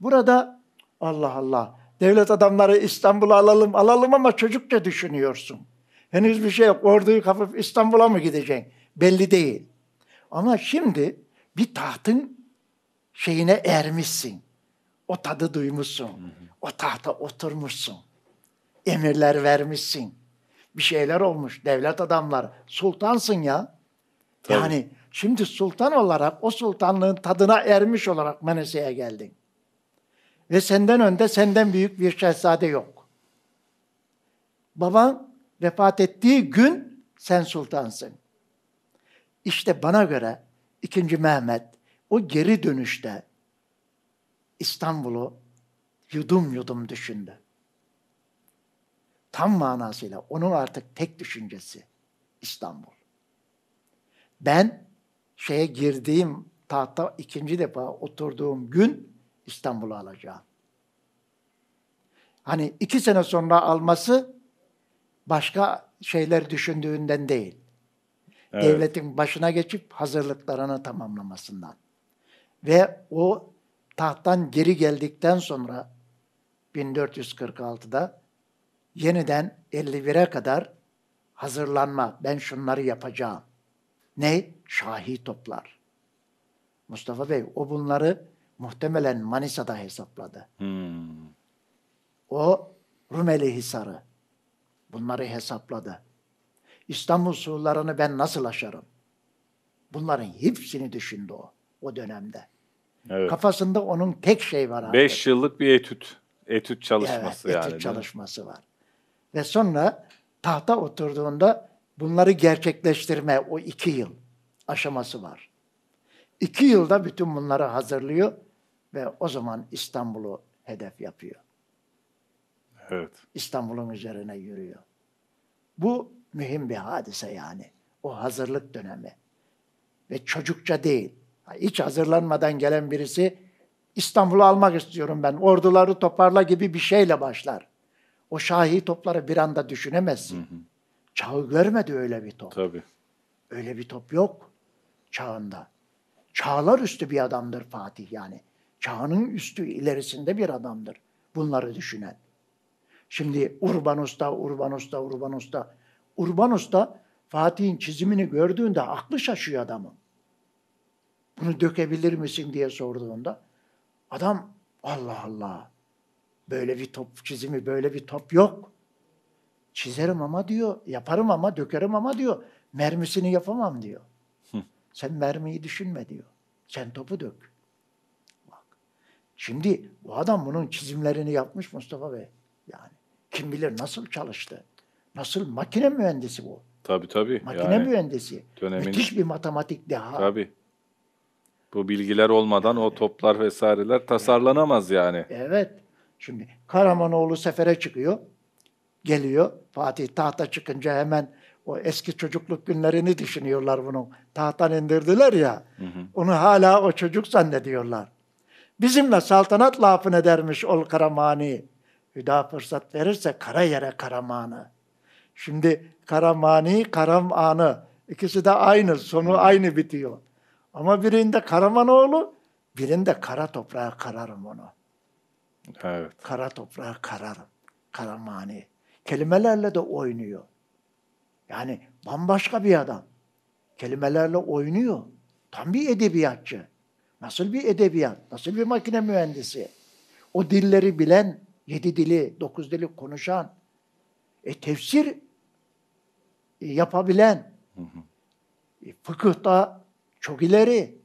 Burada Allah Allah devlet adamları İstanbul'a alalım alalım ama çocukça düşünüyorsun. Henüz bir şey yok. Orduyu kapıp İstanbul'a mı gideceksin? Belli değil. Ama şimdi bir tahtın şeyine ermişsin. O tadı duymuşsun. O tahta oturmuşsun. Emirler vermişsin. Bir şeyler olmuş. Devlet adamlar. Sultansın ya. Tabii. Yani şimdi sultan olarak o sultanlığın tadına ermiş olarak Menese'ye geldin. Ve senden önde senden büyük bir şehzade yok. Baban vefat ettiği gün sen sultansın. İşte bana göre 2. Mehmet o geri dönüşte İstanbul'u yudum yudum düşündü. Tam manasıyla onun artık tek düşüncesi İstanbul. Ben şeye girdiğim tahta ikinci defa oturduğum gün İstanbul'u alacağım. Hani iki sene sonra alması başka şeyler düşündüğünden değil. Evet. Devletin başına geçip hazırlıklarını tamamlamasından. Ve o tahttan geri geldikten sonra 1446'da yeniden 51'e kadar hazırlanma. Ben şunları yapacağım. Ne? Şahi toplar. Mustafa Bey o bunları muhtemelen Manisa'da hesapladı. Hmm. O Rumeli Hisarı bunları hesapladı. İstanbul surlarını ben nasıl aşarım? Bunların hepsini düşündü o o dönemde. Evet. Kafasında onun tek şey var. Beş yıllık bir etüt. Etüt çalışması evet, yani. Etüt çalışması var. Ve sonra tahta oturduğunda bunları gerçekleştirme o iki yıl aşaması var. İki yılda bütün bunları hazırlıyor ve o zaman İstanbul'u hedef yapıyor. Evet. İstanbul'un üzerine yürüyor. Bu mühim bir hadise yani. O hazırlık dönemi. Ve çocukça değil hiç hazırlanmadan gelen birisi İstanbul'u almak istiyorum ben. Orduları toparla gibi bir şeyle başlar. O şahi topları bir anda düşünemezsin. Hı hı. Çağı görmedi öyle bir top. Tabii. Öyle bir top yok çağında. Çağlar üstü bir adamdır Fatih yani. Çağının üstü ilerisinde bir adamdır bunları düşünen. Şimdi Urbanus da, Urbanus da, Urbanus da. Urbanus da Fatih'in çizimini gördüğünde aklı şaşıyor adamın bunu dökebilir misin diye sorduğunda adam Allah Allah böyle bir top çizimi, böyle bir top yok. Çizerim ama diyor, yaparım ama dökerim ama diyor. Mermisini yapamam diyor. Sen mermiyi düşünme diyor. Sen topu dök. Bak. Şimdi bu adam bunun çizimlerini yapmış Mustafa Bey. Yani kim bilir nasıl çalıştı. Nasıl makine mühendisi bu. Tabii tabii. Makine yani, mühendisi. Dönemin... Müthiş bir matematik deha. Tabii. Bu bilgiler olmadan o toplar vesaireler tasarlanamaz yani. Evet. Şimdi Karamanoğlu sefere çıkıyor. Geliyor. Fatih tahta çıkınca hemen o eski çocukluk günlerini düşünüyorlar bunu. Tahttan indirdiler ya. Hı hı. Onu hala o çocuk zannediyorlar. Bizimle saltanat lafını edermiş ol Karamani. Hüda fırsat verirse kara yere Karamanı. Şimdi Karamani, Karamanı. İkisi de aynı, sonu aynı bitiyor. Ama birinde Karamanoğlu, birinde kara toprağa kararım onu. Evet. Kara toprağa kararım. Karamani. Kelimelerle de oynuyor. Yani bambaşka bir adam. Kelimelerle oynuyor. Tam bir edebiyatçı. Nasıl bir edebiyat, nasıl bir makine mühendisi. O dilleri bilen, yedi dili, dokuz dili konuşan, e, tefsir e, yapabilen, hı hı. E, fıkıhta çok ileri.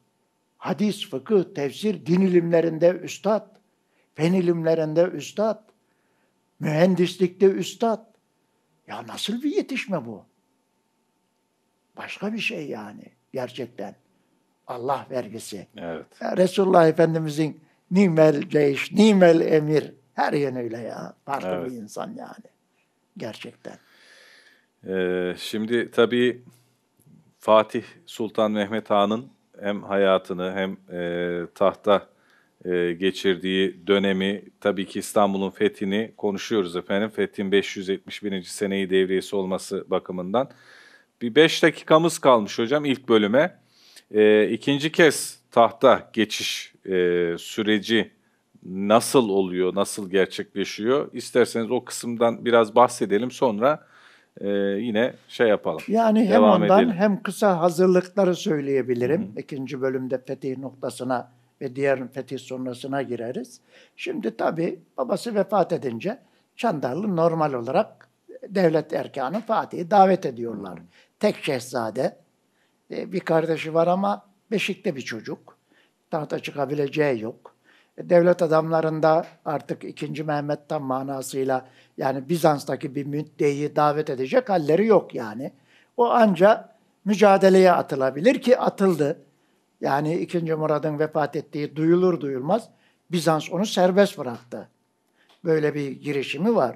Hadis, fıkıh, tefsir, din ilimlerinde üstad. Fen ilimlerinde üstad. Mühendislikte üstad. Ya nasıl bir yetişme bu? Başka bir şey yani gerçekten. Allah vergisi. Evet. Ya Resulullah Efendimizin nimel ceyş, nimel emir her yönüyle ya. Farklı evet. bir insan yani. Gerçekten. Ee, şimdi tabii Fatih Sultan Mehmet Han'ın hem hayatını hem e, tahta e, geçirdiği dönemi, tabii ki İstanbul'un fethini konuşuyoruz efendim. Fethin 571. seneyi devriyesi olması bakımından. Bir 5 dakikamız kalmış hocam ilk bölüme. E, ikinci kez tahta geçiş e, süreci nasıl oluyor, nasıl gerçekleşiyor? İsterseniz o kısımdan biraz bahsedelim sonra e, yine şey yapalım. Yani hem Devam ondan edelim. hem kısa hazırlıkları söyleyebilirim. Hı-hı. İkinci bölümde fetih noktasına ve diğer fetih sonrasına gireriz. Şimdi tabii babası vefat edince Çandarlı normal olarak devlet erkanı Fatih'i davet ediyorlar. Tek şehzade, ee, bir kardeşi var ama beşikte bir çocuk. Tahta çıkabileceği yok devlet adamlarında artık 2. Mehmet Tan manasıyla yani Bizans'taki bir müddeyi davet edecek halleri yok yani. O anca mücadeleye atılabilir ki atıldı. Yani 2. Murad'ın vefat ettiği duyulur duyulmaz Bizans onu serbest bıraktı. Böyle bir girişimi var.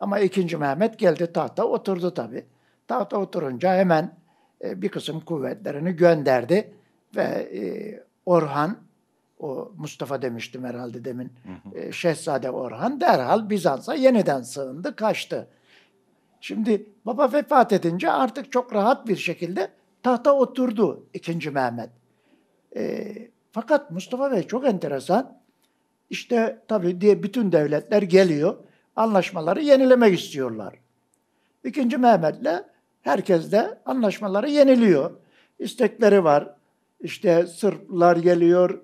Ama 2. Mehmet geldi tahta oturdu tabii. Tahta oturunca hemen e, bir kısım kuvvetlerini gönderdi ve e, Orhan o Mustafa demiştim herhalde demin. Hı hı. Ee, Şehzade Orhan derhal Bizans'a yeniden sığındı, kaçtı. Şimdi baba vefat edince artık çok rahat bir şekilde tahta oturdu 2. Mehmet. E, fakat Mustafa Bey çok enteresan. İşte tabii diye bütün devletler geliyor. Anlaşmaları yenilemek istiyorlar. İkinci Mehmet'le herkes de anlaşmaları yeniliyor. İstekleri var. İşte Sırplar geliyor,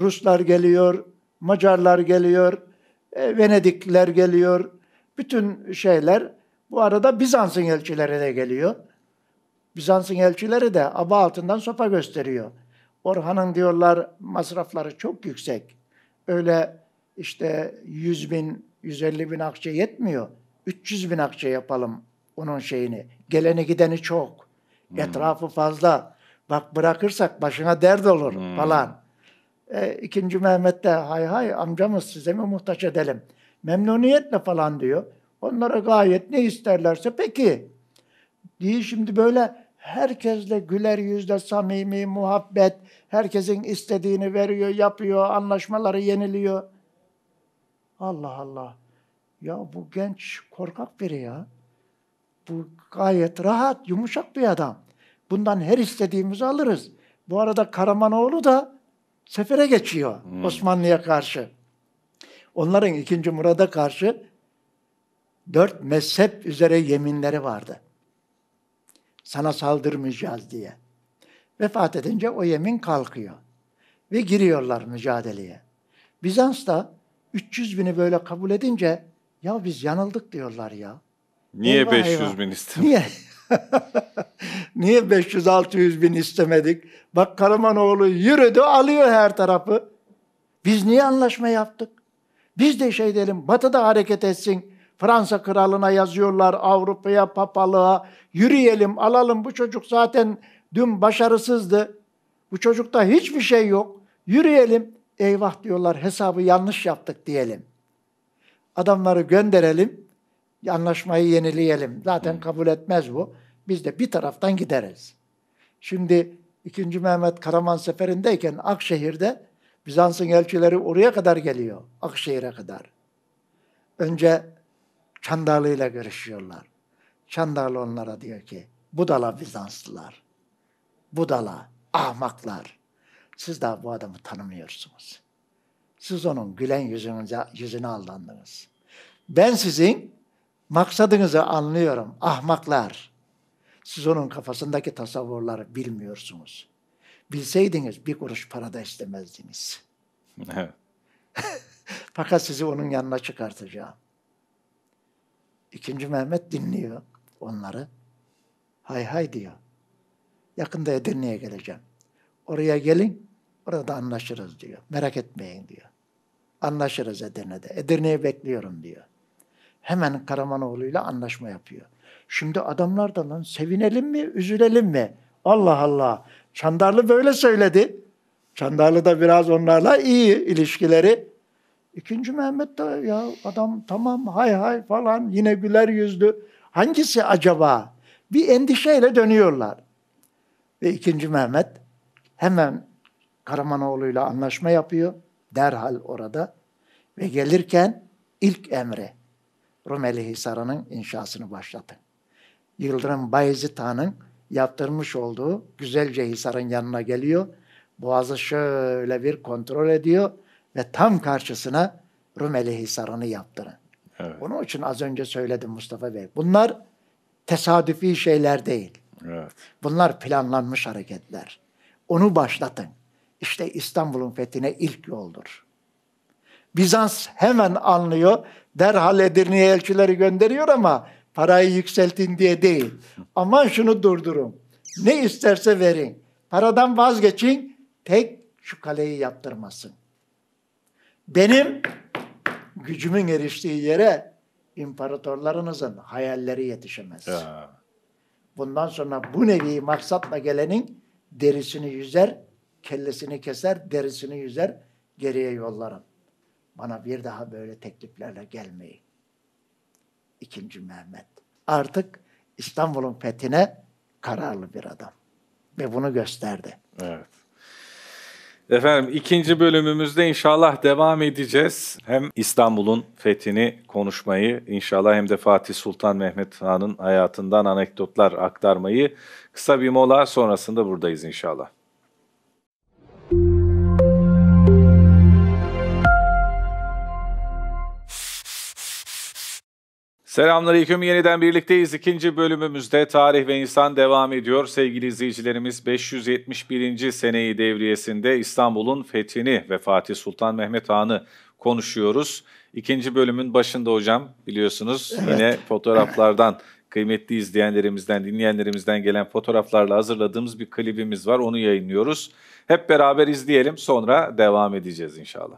Ruslar geliyor, Macarlar geliyor, e, Venedikliler geliyor. Bütün şeyler bu arada Bizans'ın elçileri de geliyor. Bizans'ın elçileri de aba altından sopa gösteriyor. Orhan'ın diyorlar masrafları çok yüksek. Öyle işte 100 bin, 150 bin akçe yetmiyor. 300 bin akçe yapalım onun şeyini. Geleni gideni çok. Hmm. Etrafı fazla. Bak bırakırsak başına dert olur hmm. falan. E, İkinci Mehmet de hay hay amcamız size mi muhtaç edelim? Memnuniyetle falan diyor. Onlara gayet ne isterlerse peki. Diye şimdi böyle herkesle güler yüzle samimi muhabbet, herkesin istediğini veriyor, yapıyor, anlaşmaları yeniliyor. Allah Allah. Ya bu genç korkak biri ya. Bu gayet rahat, yumuşak bir adam. Bundan her istediğimizi alırız. Bu arada Karamanoğlu da sefere geçiyor hmm. Osmanlı'ya karşı. Onların ikinci Murad'a karşı dört mezhep üzere yeminleri vardı. Sana saldırmayacağız diye. Vefat edince o yemin kalkıyor. Ve giriyorlar mücadeleye. Bizans da 300 bini böyle kabul edince ya biz yanıldık diyorlar ya. Niye eyvah 500 bin istemedik? Niye? Niye 500-600 bin istemedik? Bak Karamanoğlu yürüdü alıyor her tarafı. Biz niye anlaşma yaptık? Biz de şey diyelim Batı da hareket etsin. Fransa kralına yazıyorlar Avrupa'ya, papalığa. Yürüyelim, alalım. Bu çocuk zaten dün başarısızdı. Bu çocukta hiçbir şey yok. Yürüyelim. Eyvah diyorlar hesabı yanlış yaptık diyelim. Adamları gönderelim. Anlaşmayı yenileyelim. Zaten kabul etmez bu. Biz de bir taraftan gideriz. Şimdi 2. Mehmet Karaman seferindeyken Akşehir'de Bizans'ın elçileri oraya kadar geliyor. Akşehir'e kadar. Önce Çandarlı ile görüşüyorlar. Çandarlı onlara diyor ki budala Bizanslılar. Budala, ahmaklar. Siz daha bu adamı tanımıyorsunuz. Siz onun gülen yüzünüze, yüzüne aldandınız. Ben sizin maksadınızı anlıyorum ahmaklar. Siz onun kafasındaki tasavvurları bilmiyorsunuz. Bilseydiniz bir kuruş para da istemezdiniz. Fakat sizi onun yanına çıkartacağım. İkinci Mehmet dinliyor onları. Hay hay diyor. Yakında Edirne'ye geleceğim. Oraya gelin, orada anlaşırız diyor. Merak etmeyin diyor. Anlaşırız Edirne'de. Edirne'yi bekliyorum diyor. Hemen Karamanoğlu'yla anlaşma yapıyor. Şimdi adamlar da lan sevinelim mi, üzülelim mi? Allah Allah. Çandarlı böyle söyledi. Çandarlı da biraz onlarla iyi ilişkileri. İkinci Mehmet de ya adam tamam hay hay falan yine güler yüzlü. Hangisi acaba? Bir endişeyle dönüyorlar. Ve ikinci Mehmet hemen Karamanoğlu'yla anlaşma yapıyor. Derhal orada. Ve gelirken ilk emri Rumeli Hisarı'nın inşasını başlatın. Yıldırım Bayezid Han'ın yaptırmış olduğu güzelce Hisar'ın yanına geliyor. Boğazı şöyle bir kontrol ediyor ve tam karşısına Rumeli Hisarı'nı yaptırın. Evet. Onun için az önce söyledim Mustafa Bey. Bunlar tesadüfi şeyler değil. Evet. Bunlar planlanmış hareketler. Onu başlatın. İşte İstanbul'un fethine ilk yoldur. Bizans hemen anlıyor. Derhal Edirne'ye elçileri gönderiyor ama Parayı yükseltin diye değil. Aman şunu durdurun. Ne isterse verin. Paradan vazgeçin. Tek şu kaleyi yaptırmasın. Benim gücümün eriştiği yere imparatorlarınızın hayalleri yetişemez. Ya. Bundan sonra bu nevi maksatla gelenin derisini yüzer, kellesini keser, derisini yüzer, geriye yollarım. Bana bir daha böyle tekliflerle gelmeyin. II. Mehmet. Artık İstanbul'un fethine kararlı bir adam. Ve bunu gösterdi. Evet. Efendim ikinci bölümümüzde inşallah devam edeceğiz. Hem İstanbul'un fethini konuşmayı inşallah hem de Fatih Sultan Mehmet Han'ın hayatından anekdotlar aktarmayı kısa bir mola sonrasında buradayız inşallah. Selamlar, Selamünaleyküm. Yeniden birlikteyiz. İkinci bölümümüzde tarih ve insan devam ediyor. Sevgili izleyicilerimiz 571. seneyi devriyesinde İstanbul'un fethini ve Fatih Sultan Mehmet Han'ı konuşuyoruz. İkinci bölümün başında hocam biliyorsunuz evet. yine fotoğraflardan kıymetli izleyenlerimizden, dinleyenlerimizden gelen fotoğraflarla hazırladığımız bir klibimiz var. Onu yayınlıyoruz. Hep beraber izleyelim sonra devam edeceğiz inşallah.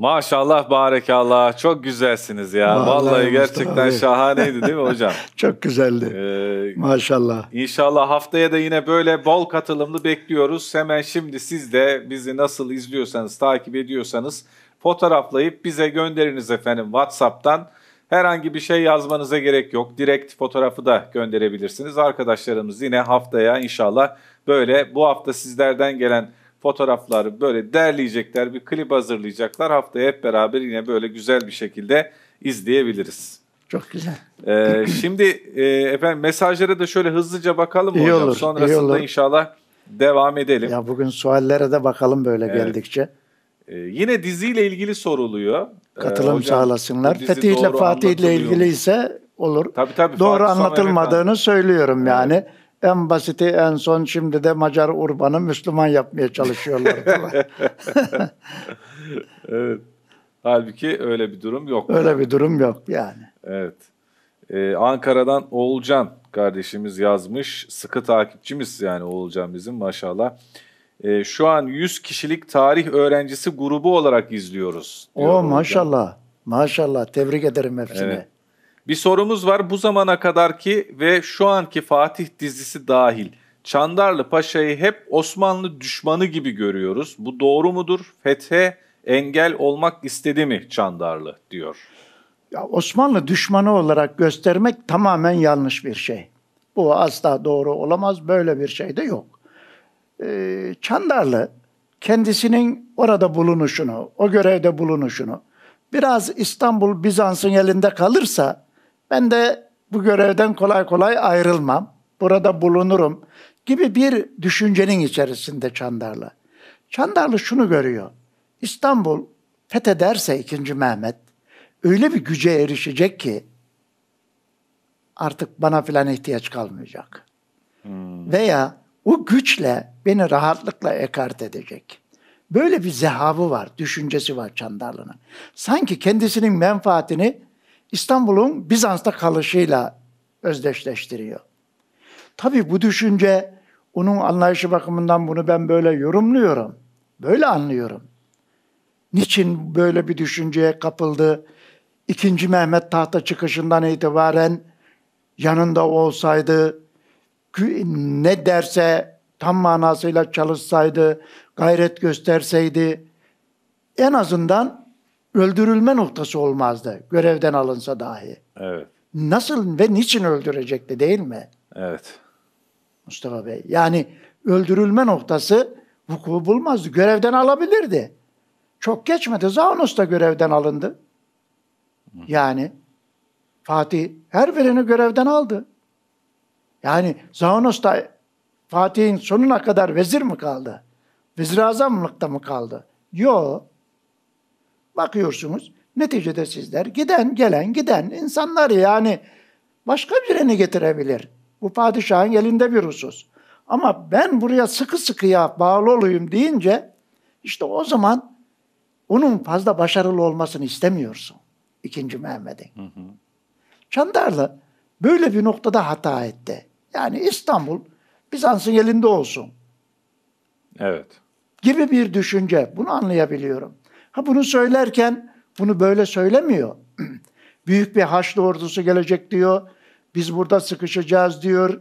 Maşallah barekallah çok güzelsiniz ya. Vallahi, Vallahi gerçekten abi. şahaneydi değil mi hocam? çok güzeldi. Ee, Maşallah. İnşallah haftaya da yine böyle bol katılımlı bekliyoruz. Hemen şimdi siz de bizi nasıl izliyorsanız, takip ediyorsanız fotoğraflayıp bize gönderiniz efendim WhatsApp'tan. Herhangi bir şey yazmanıza gerek yok. Direkt fotoğrafı da gönderebilirsiniz. Arkadaşlarımız yine haftaya inşallah böyle bu hafta sizlerden gelen fotoğrafları böyle derleyecekler, bir klip hazırlayacaklar. Haftaya hep beraber yine böyle güzel bir şekilde izleyebiliriz. Çok güzel. Ee, şimdi e, efendim mesajlara da şöyle hızlıca bakalım iyi hocam. Olur, Sonrasında iyi olur. inşallah devam edelim. Ya bugün suallere de bakalım böyle evet. geldikçe. Ee, yine diziyle ilgili soruluyor. Ee, Katılım ee, hocam, sağlasınlar. Fetih ile Fatih ile ilgili ise olur. Tabii tabii. Doğru Fatih anlatılmadığını söylüyorum yani. Evet. En basiti en son şimdi de Macar Urban'ı Müslüman yapmaya çalışıyorlar. evet. Halbuki öyle bir durum yok. Öyle bir durum yok yani. Evet. Ee, Ankara'dan Oğulcan kardeşimiz yazmış. Sıkı takipçimiz yani Oğulcan bizim maşallah. Ee, şu an 100 kişilik tarih öğrencisi grubu olarak izliyoruz. O maşallah. Maşallah. Tebrik ederim hepsini. Evet. Bir sorumuz var bu zamana kadarki ve şu anki Fatih dizisi dahil. Çandarlı Paşa'yı hep Osmanlı düşmanı gibi görüyoruz. Bu doğru mudur? Fethe engel olmak istedi mi Çandarlı diyor. Ya Osmanlı düşmanı olarak göstermek tamamen yanlış bir şey. Bu asla doğru olamaz. Böyle bir şey de yok. Ee, Çandarlı kendisinin orada bulunuşunu, o görevde bulunuşunu biraz İstanbul Bizans'ın elinde kalırsa ben de bu görevden kolay kolay ayrılmam. Burada bulunurum gibi bir düşüncenin içerisinde Çandarlı. Çandarlı şunu görüyor. İstanbul fethederse 2. Mehmet öyle bir güce erişecek ki artık bana filan ihtiyaç kalmayacak. Hmm. Veya o güçle beni rahatlıkla ekart edecek. Böyle bir zehabı var, düşüncesi var Çandarlı'nın. Sanki kendisinin menfaatini İstanbul'un Bizans'ta kalışıyla özdeşleştiriyor. Tabii bu düşünce onun anlayışı bakımından bunu ben böyle yorumluyorum. Böyle anlıyorum. Niçin böyle bir düşünceye kapıldı? İkinci Mehmet tahta çıkışından itibaren yanında olsaydı, ne derse tam manasıyla çalışsaydı, gayret gösterseydi en azından öldürülme noktası olmazdı görevden alınsa dahi. Evet. Nasıl ve niçin öldürecekti değil mi? Evet. Mustafa Bey. Yani öldürülme noktası vuku bulmazdı. Görevden alabilirdi. Çok geçmedi. Zaunus da görevden alındı. Yani Fatih her birini görevden aldı. Yani Zaunus da Fatih'in sonuna kadar vezir mi kaldı? Vezir azamlıkta mı kaldı? Yok. Bakıyorsunuz neticede sizler giden gelen giden insanlar yani başka birini getirebilir. Bu padişahın elinde bir husus. Ama ben buraya sıkı sıkıya bağlı olayım deyince işte o zaman onun fazla başarılı olmasını istemiyorsun. İkinci Mehmet'in. Hı hı. Çandarlı böyle bir noktada hata etti. Yani İstanbul Bizans'ın elinde olsun. Evet. Gibi bir düşünce. Bunu anlayabiliyorum. Ha bunu söylerken bunu böyle söylemiyor. Büyük bir Haçlı ordusu gelecek diyor. Biz burada sıkışacağız diyor.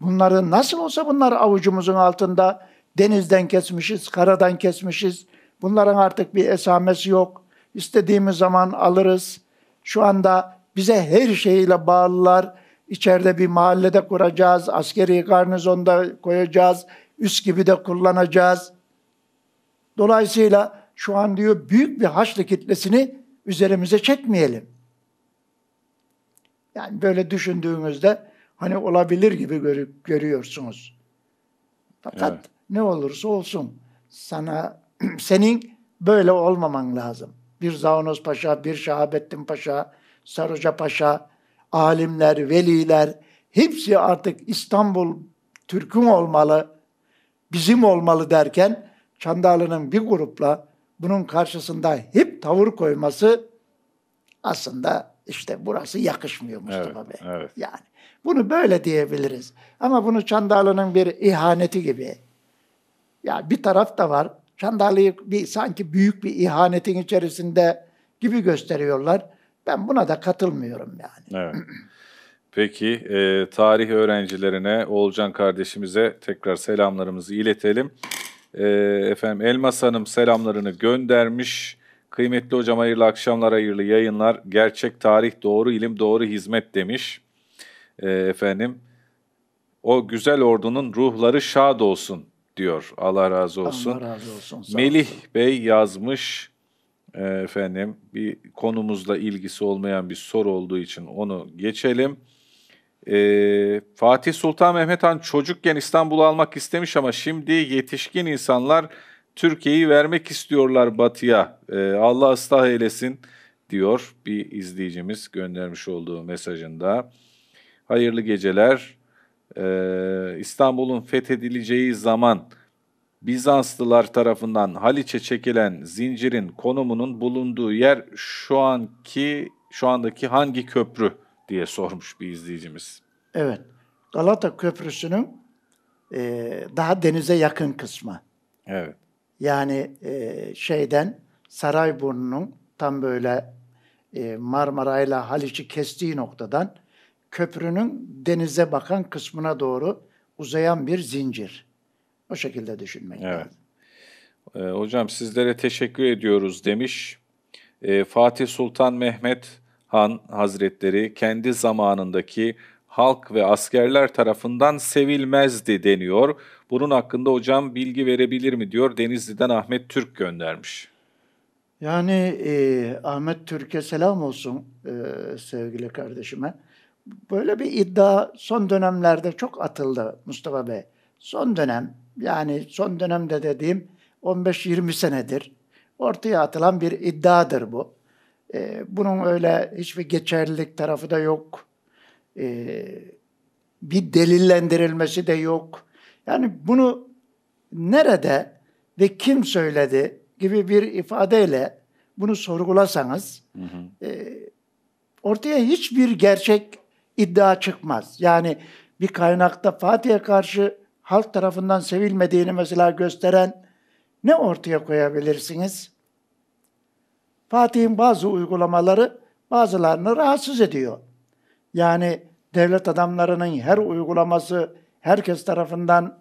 Bunları nasıl olsa bunlar avucumuzun altında. Denizden kesmişiz, karadan kesmişiz. Bunların artık bir esamesi yok. İstediğimiz zaman alırız. Şu anda bize her şeyiyle bağlılar. İçeride bir mahallede kuracağız, askeri garnizonda koyacağız, üst gibi de kullanacağız. Dolayısıyla şu an diyor büyük bir haçlı kitlesini üzerimize çekmeyelim. Yani böyle düşündüğümüzde hani olabilir gibi gör, görüyorsunuz. Fakat evet. ne olursa olsun sana senin böyle olmaman lazım. Bir Zaunos Paşa, bir Şahabettin Paşa, Sarıca Paşa, alimler, veliler hepsi artık İstanbul Türk'üm olmalı, bizim olmalı derken Çandarlı'nın bir grupla bunun karşısında hep tavır koyması aslında işte burası yakışmıyor Mustafa evet, Bey. Evet. Yani bunu böyle diyebiliriz. Ama bunu Çandarlı'nın bir ihaneti gibi. Ya bir taraf da var. Çandarlı'yı bir sanki büyük bir ihanetin içerisinde gibi gösteriyorlar. Ben buna da katılmıyorum yani. Evet. Peki e, tarih öğrencilerine Oğulcan kardeşimize tekrar selamlarımızı iletelim. E, efendim Elmas Hanım selamlarını göndermiş. Kıymetli hocam hayırlı akşamlar, hayırlı yayınlar. Gerçek tarih doğru ilim, doğru hizmet demiş. E, efendim o güzel ordunun ruhları şad olsun diyor. Allah razı olsun. Allah razı olsun. Melih olsun. Bey yazmış ee, efendim bir konumuzla ilgisi olmayan bir soru olduğu için onu geçelim. Ee, Fatih Sultan Mehmet Han çocukken İstanbul'u almak istemiş ama şimdi yetişkin insanlar Türkiye'yi vermek istiyorlar batıya. Ee, Allah ıslah eylesin diyor bir izleyicimiz göndermiş olduğu mesajında. Hayırlı geceler. Ee, İstanbul'un fethedileceği zaman Bizanslılar tarafından Haliç'e çekilen zincirin konumunun bulunduğu yer şu anki şu andaki hangi köprü? diye sormuş bir izleyicimiz. Evet. Galata Köprüsü'nün e, daha denize yakın kısmı. Evet. Yani e, şeyden Sarayburnu'nun tam böyle e, Marmara'yla Haliç'i kestiği noktadan köprünün denize bakan kısmına doğru uzayan bir zincir. O şekilde düşünmek evet. lazım. E, hocam sizlere teşekkür ediyoruz demiş. E, Fatih Sultan Mehmet Han Hazretleri kendi zamanındaki halk ve askerler tarafından sevilmezdi deniyor. Bunun hakkında hocam bilgi verebilir mi diyor Denizli'den Ahmet Türk göndermiş. Yani e, Ahmet Türk'e selam olsun e, sevgili kardeşime. Böyle bir iddia son dönemlerde çok atıldı Mustafa Bey. Son dönem yani son dönemde dediğim 15-20 senedir ortaya atılan bir iddiadır bu. E, bunun öyle hiçbir geçerlilik tarafı da yok. E, bir delillendirilmesi de yok. Yani bunu nerede ve kim söyledi gibi bir ifadeyle bunu sorgulasanız hı hı. E, ortaya hiçbir gerçek iddia çıkmaz. Yani bir kaynakta Fatih'e karşı halk tarafından sevilmediğini mesela gösteren ne ortaya koyabilirsiniz? Fatih'in bazı uygulamaları bazılarını rahatsız ediyor. Yani devlet adamlarının her uygulaması herkes tarafından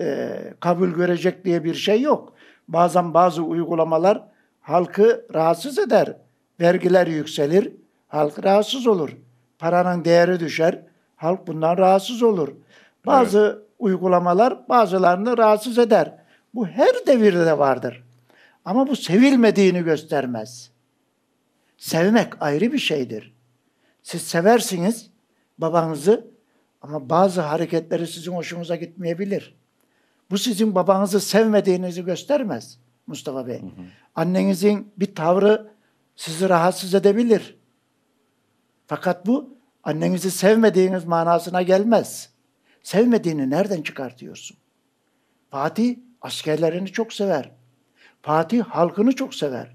e, kabul görecek diye bir şey yok. Bazen bazı uygulamalar halkı rahatsız eder. Vergiler yükselir, halk rahatsız olur. Paranın değeri düşer, halk bundan rahatsız olur. Bazı evet. uygulamalar bazılarını rahatsız eder. Bu her devirde vardır. Ama bu sevilmediğini göstermez. Sevmek ayrı bir şeydir. Siz seversiniz babanızı ama bazı hareketleri sizin hoşunuza gitmeyebilir. Bu sizin babanızı sevmediğinizi göstermez Mustafa Bey. Hı hı. Annenizin bir tavrı sizi rahatsız edebilir. Fakat bu annenizi sevmediğiniz manasına gelmez. Sevmediğini nereden çıkartıyorsun? Fatih askerlerini çok sever. Fatih halkını çok sever.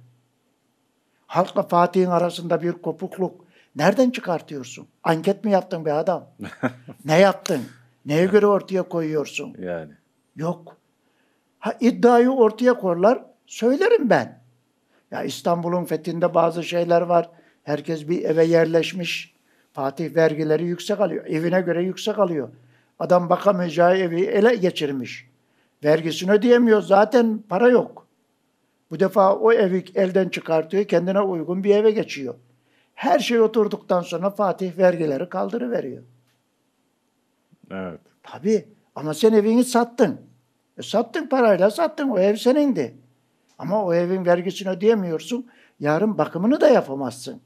Halkla Fatih'in arasında bir kopukluk. Nereden çıkartıyorsun? Anket mi yaptın be adam? ne yaptın? Neye göre ortaya koyuyorsun? Yani. Yok. Ha iddiayı ortaya koyarlar, söylerim ben. Ya İstanbul'un fethinde bazı şeyler var. Herkes bir eve yerleşmiş. Fatih vergileri yüksek alıyor. Evine göre yüksek alıyor. Adam bakamayacağı evi ele geçirmiş. Vergisini ödeyemiyor. Zaten para yok. Bu defa o evi elden çıkartıyor, kendine uygun bir eve geçiyor. Her şey oturduktan sonra Fatih vergileri kaldırıveriyor. Evet. Tabii ama sen evini sattın. E sattın parayla sattın, o ev senindi. Ama o evin vergisini ödeyemiyorsun, yarın bakımını da yapamazsın.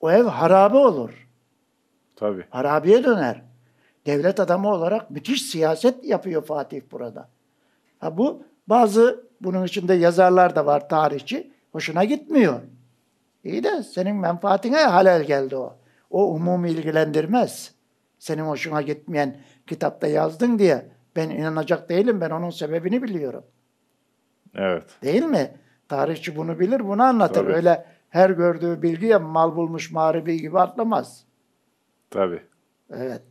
O ev harabe olur. Tabii. Harabiye döner. Devlet adamı olarak müthiş siyaset yapıyor Fatih burada. Ha bu bazı bunun içinde yazarlar da var tarihçi. Hoşuna gitmiyor. İyi de senin menfaatine halel geldi o. O umumi ilgilendirmez. Senin hoşuna gitmeyen kitapta yazdın diye ben inanacak değilim. Ben onun sebebini biliyorum. Evet. Değil mi? Tarihçi bunu bilir, bunu anlatır. Tabii. Öyle her gördüğü bilgiye mal bulmuş mağribi gibi atlamaz. Tabii. Evet.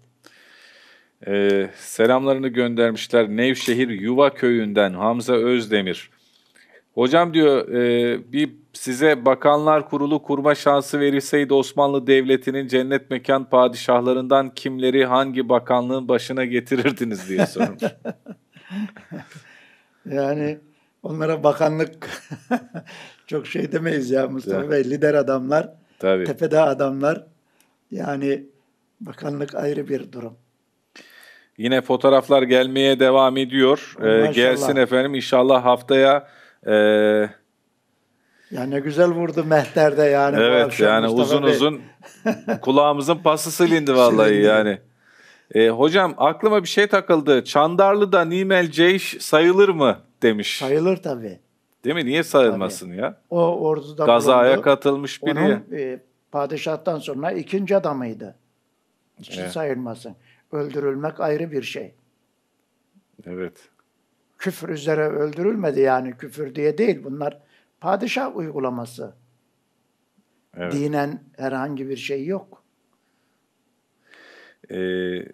Ee, selamlarını göndermişler. Nevşehir Yuva Köyü'nden Hamza Özdemir. Hocam diyor e, bir size bakanlar kurulu kurma şansı verilseydi Osmanlı Devleti'nin cennet mekan padişahlarından kimleri hangi bakanlığın başına getirirdiniz diye sormuş. yani onlara bakanlık çok şey demeyiz ya Mustafa Bey. Lider adamlar, Tabii. tepede adamlar yani bakanlık ayrı bir durum. Yine fotoğraflar gelmeye devam ediyor. Ee, gelsin efendim inşallah haftaya e, ya ne güzel vurdu Mehter'de yani. Evet yani Mustafa uzun Bey. uzun kulağımızın pası silindi vallahi silindi. yani. E, hocam aklıma bir şey takıldı. Çandarlı'da Nimel Ceyş sayılır mı demiş. Sayılır tabii. Değil mi? Niye sayılmasın tabii. ya? O orduda Gazaya bulundu. katılmış biri. Onun e, padişahtan sonra ikinci adamıydı. Hiç evet. sayılmasın öldürülmek ayrı bir şey. Evet. Küfür üzere öldürülmedi yani küfür diye değil. Bunlar padişah uygulaması. Evet. Dinen herhangi bir şey yok. Ee,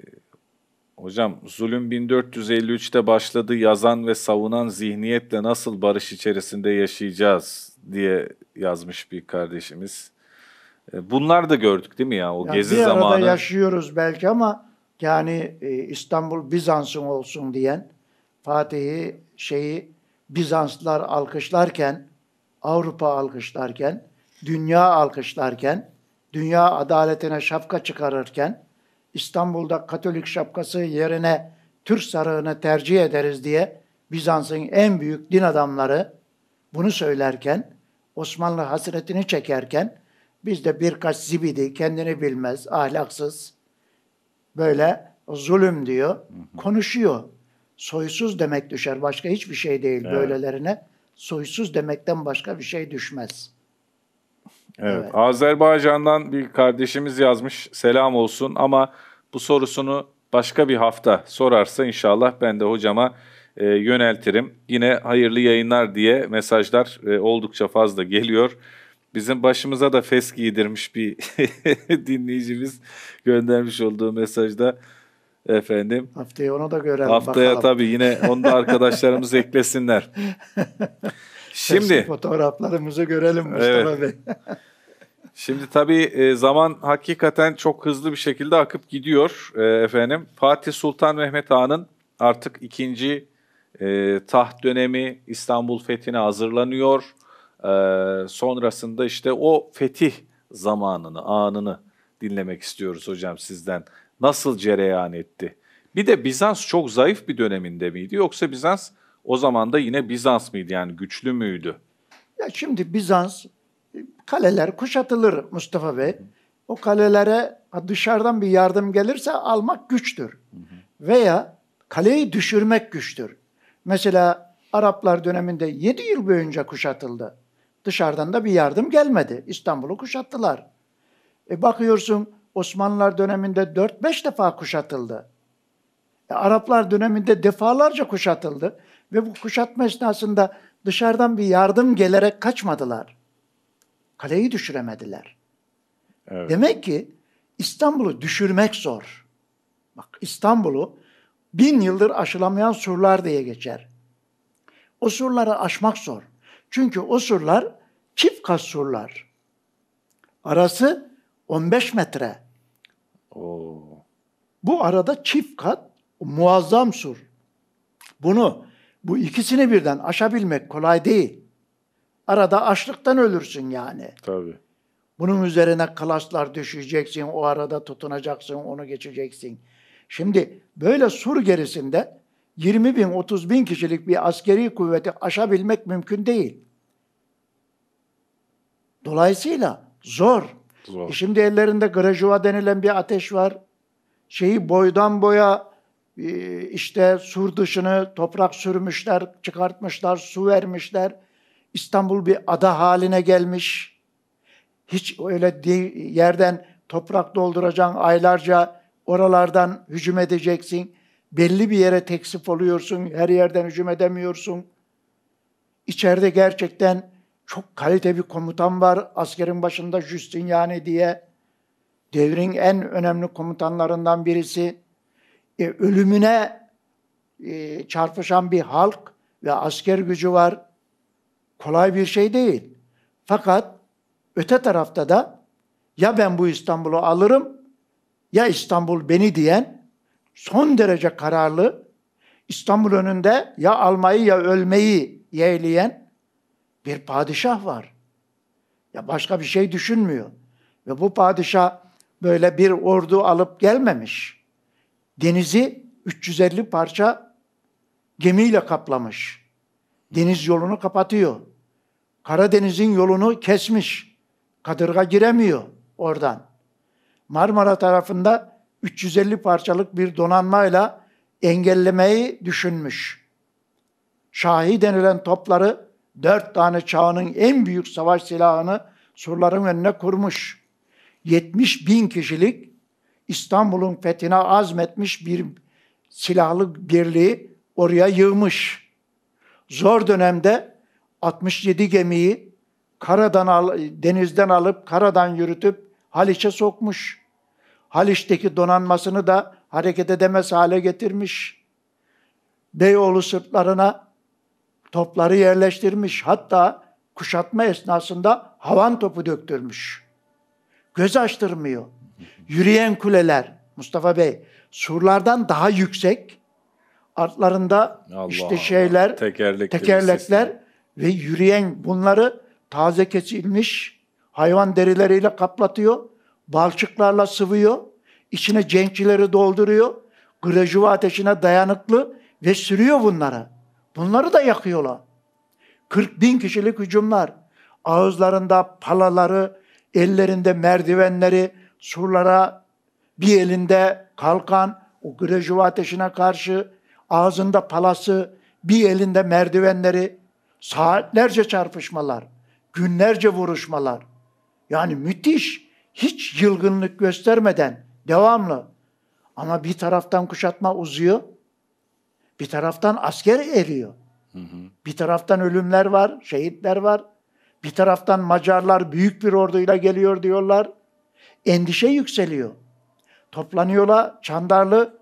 hocam zulüm 1453'te başladı. Yazan ve savunan zihniyetle nasıl barış içerisinde yaşayacağız diye yazmış bir kardeşimiz. Ee, bunlar da gördük değil mi ya o ya gezi bir zamanı. Bir arada yaşıyoruz belki ama yani e, İstanbul Bizans'ın olsun diyen Fatih'i şeyi Bizanslar alkışlarken, Avrupa alkışlarken, dünya alkışlarken, dünya adaletine şapka çıkarırken İstanbul'da Katolik şapkası yerine Türk sarığını tercih ederiz diye Bizans'ın en büyük din adamları bunu söylerken, Osmanlı hasretini çekerken biz de birkaç zibidi, kendini bilmez, ahlaksız, böyle zulüm diyor. Konuşuyor. Soysuz demek düşer. Başka hiçbir şey değil evet. böylelerine. Soysuz demekten başka bir şey düşmez. Evet. evet. Azerbaycan'dan bir kardeşimiz yazmış. Selam olsun ama bu sorusunu başka bir hafta sorarsa inşallah ben de hocama e, yöneltirim. Yine hayırlı yayınlar diye mesajlar e, oldukça fazla geliyor. Bizim başımıza da fes giydirmiş bir dinleyicimiz göndermiş olduğu mesajda efendim. Haftaya onu da görelim Haftaya bakalım. tabii yine onu da arkadaşlarımız eklesinler. Şimdi Eski fotoğraflarımızı görelim Mustafa evet. Bey. Şimdi tabii e, zaman hakikaten çok hızlı bir şekilde akıp gidiyor e, efendim. Fatih Sultan Mehmet Han'ın artık ikinci e, taht dönemi İstanbul fethine hazırlanıyor. Ee, sonrasında işte o fetih zamanını, anını dinlemek istiyoruz hocam sizden. Nasıl cereyan etti? Bir de Bizans çok zayıf bir döneminde miydi yoksa Bizans o zaman da yine Bizans mıydı yani güçlü müydü? Ya şimdi Bizans e, kaleler kuşatılır Mustafa Bey. O kalelere dışarıdan bir yardım gelirse almak güçtür. Veya kaleyi düşürmek güçtür. Mesela Araplar döneminde 7 yıl boyunca kuşatıldı. Dışarıdan da bir yardım gelmedi. İstanbul'u kuşattılar. E bakıyorsun Osmanlılar döneminde 4-5 defa kuşatıldı. E Araplar döneminde defalarca kuşatıldı ve bu kuşatma esnasında dışarıdan bir yardım gelerek kaçmadılar. Kaleyi düşüremediler. Evet. Demek ki İstanbul'u düşürmek zor. Bak İstanbul'u bin yıldır aşılamayan surlar diye geçer. O surları aşmak zor. Çünkü o surlar çift kat surlar. Arası 15 metre. Oo. Bu arada çift kat muazzam sur. Bunu bu ikisini birden aşabilmek kolay değil. Arada açlıktan ölürsün yani. Tabii. Bunun üzerine kalaslar düşeceksin, o arada tutunacaksın, onu geçeceksin. Şimdi böyle sur gerisinde 20 bin, 30 bin kişilik bir askeri kuvveti aşabilmek mümkün değil. Dolayısıyla zor. zor. E şimdi ellerinde grajuva denilen bir ateş var. Şeyi boydan boya e, işte sur dışını toprak sürmüşler, çıkartmışlar, su vermişler. İstanbul bir ada haline gelmiş. Hiç öyle yerden toprak dolduracaksın, aylarca oralardan hücum edeceksin belli bir yere teksif oluyorsun, her yerden hücum edemiyorsun. İçeride gerçekten çok kalite bir komutan var. Askerin başında Justiniani diye devrin en önemli komutanlarından birisi. E, ölümüne e, çarpışan bir halk ve asker gücü var. Kolay bir şey değil. Fakat öte tarafta da ya ben bu İstanbul'u alırım ya İstanbul beni diyen son derece kararlı, İstanbul önünde ya almayı ya ölmeyi yeğleyen bir padişah var. Ya başka bir şey düşünmüyor. Ve bu padişah böyle bir ordu alıp gelmemiş. Denizi 350 parça gemiyle kaplamış. Deniz yolunu kapatıyor. Karadeniz'in yolunu kesmiş. Kadırga giremiyor oradan. Marmara tarafında 350 parçalık bir donanmayla engellemeyi düşünmüş. Şahi denilen topları dört tane çağının en büyük savaş silahını surların önüne kurmuş. 70 bin kişilik İstanbul'un fethine azmetmiş bir silahlı birliği oraya yığmış. Zor dönemde 67 gemiyi karadan al, denizden alıp karadan yürütüp Haliç'e sokmuş. Haliç'teki donanmasını da hareket edemez hale getirmiş. Beyoğlu sırtlarına topları yerleştirmiş. Hatta kuşatma esnasında havan topu döktürmüş. Göz açtırmıyor. Yürüyen kuleler Mustafa Bey surlardan daha yüksek. Artlarında Allah işte şeyler, Tekerlek tekerlekler ve yürüyen bunları taze kesilmiş hayvan derileriyle kaplatıyor balçıklarla sıvıyor, içine cenkçileri dolduruyor, grajuva ateşine dayanıklı ve sürüyor bunları. Bunları da yakıyorlar. 40 bin kişilik hücumlar. Ağızlarında palaları, ellerinde merdivenleri, surlara bir elinde kalkan, o grajuva ateşine karşı ağzında palası, bir elinde merdivenleri, saatlerce çarpışmalar, günlerce vuruşmalar. Yani müthiş hiç yılgınlık göstermeden devamlı ama bir taraftan kuşatma uzuyor, bir taraftan asker eriyor. Hı hı. Bir taraftan ölümler var, şehitler var. Bir taraftan Macarlar büyük bir orduyla geliyor diyorlar. Endişe yükseliyor. Toplanıyorlar Çandarlı.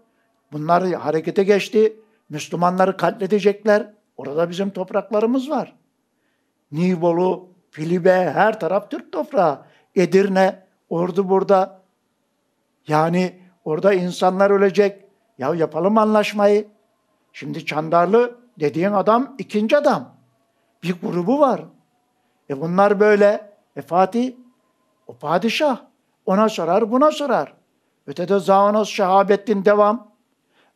Bunlar harekete geçti. Müslümanları katledecekler. Orada bizim topraklarımız var. Nibolu, Filibe, her taraf Türk toprağı. Edirne, Ordu burada. Yani orada insanlar ölecek. Ya yapalım anlaşmayı. Şimdi Çandarlı dediğin adam ikinci adam. Bir grubu var. E bunlar böyle. E Fatih, o padişah. Ona sorar, buna sorar. Ötede Zavanos Şahabettin devam.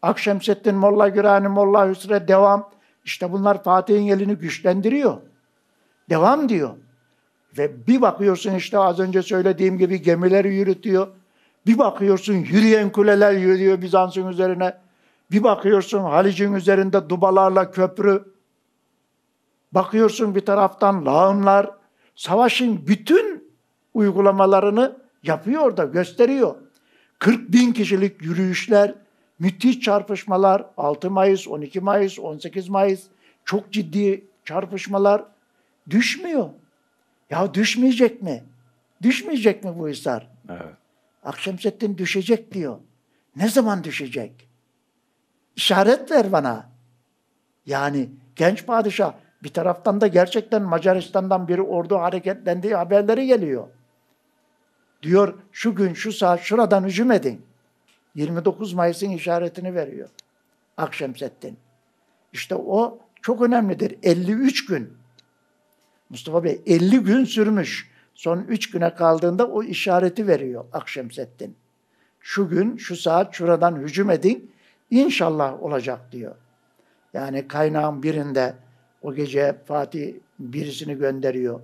Akşemseddin Molla Gürani, Molla Hüsre devam. İşte bunlar Fatih'in elini güçlendiriyor. Devam diyor. Ve bir bakıyorsun işte az önce söylediğim gibi gemileri yürütüyor. Bir bakıyorsun yürüyen kuleler yürüyor Bizans'ın üzerine. Bir bakıyorsun Halic'in üzerinde dubalarla köprü. Bakıyorsun bir taraftan lağımlar. Savaşın bütün uygulamalarını yapıyor da gösteriyor. 40 bin kişilik yürüyüşler, müthiş çarpışmalar, 6 Mayıs, 12 Mayıs, 18 Mayıs çok ciddi çarpışmalar düşmüyor. Ya düşmeyecek mi? Düşmeyecek mi bu hisar? Evet. Akşemseddin düşecek diyor. Ne zaman düşecek? İşaret ver bana. Yani genç padişah bir taraftan da gerçekten Macaristan'dan bir ordu hareketlendiği haberleri geliyor. Diyor şu gün şu saat şuradan hücum edin. 29 Mayıs'ın işaretini veriyor. Akşemseddin. İşte o çok önemlidir. 53 gün Mustafa Bey 50 gün sürmüş. Son 3 güne kaldığında o işareti veriyor Akşemseddin. Şu gün, şu saat şuradan hücum edin. İnşallah olacak diyor. Yani kaynağın birinde o gece Fatih birisini gönderiyor.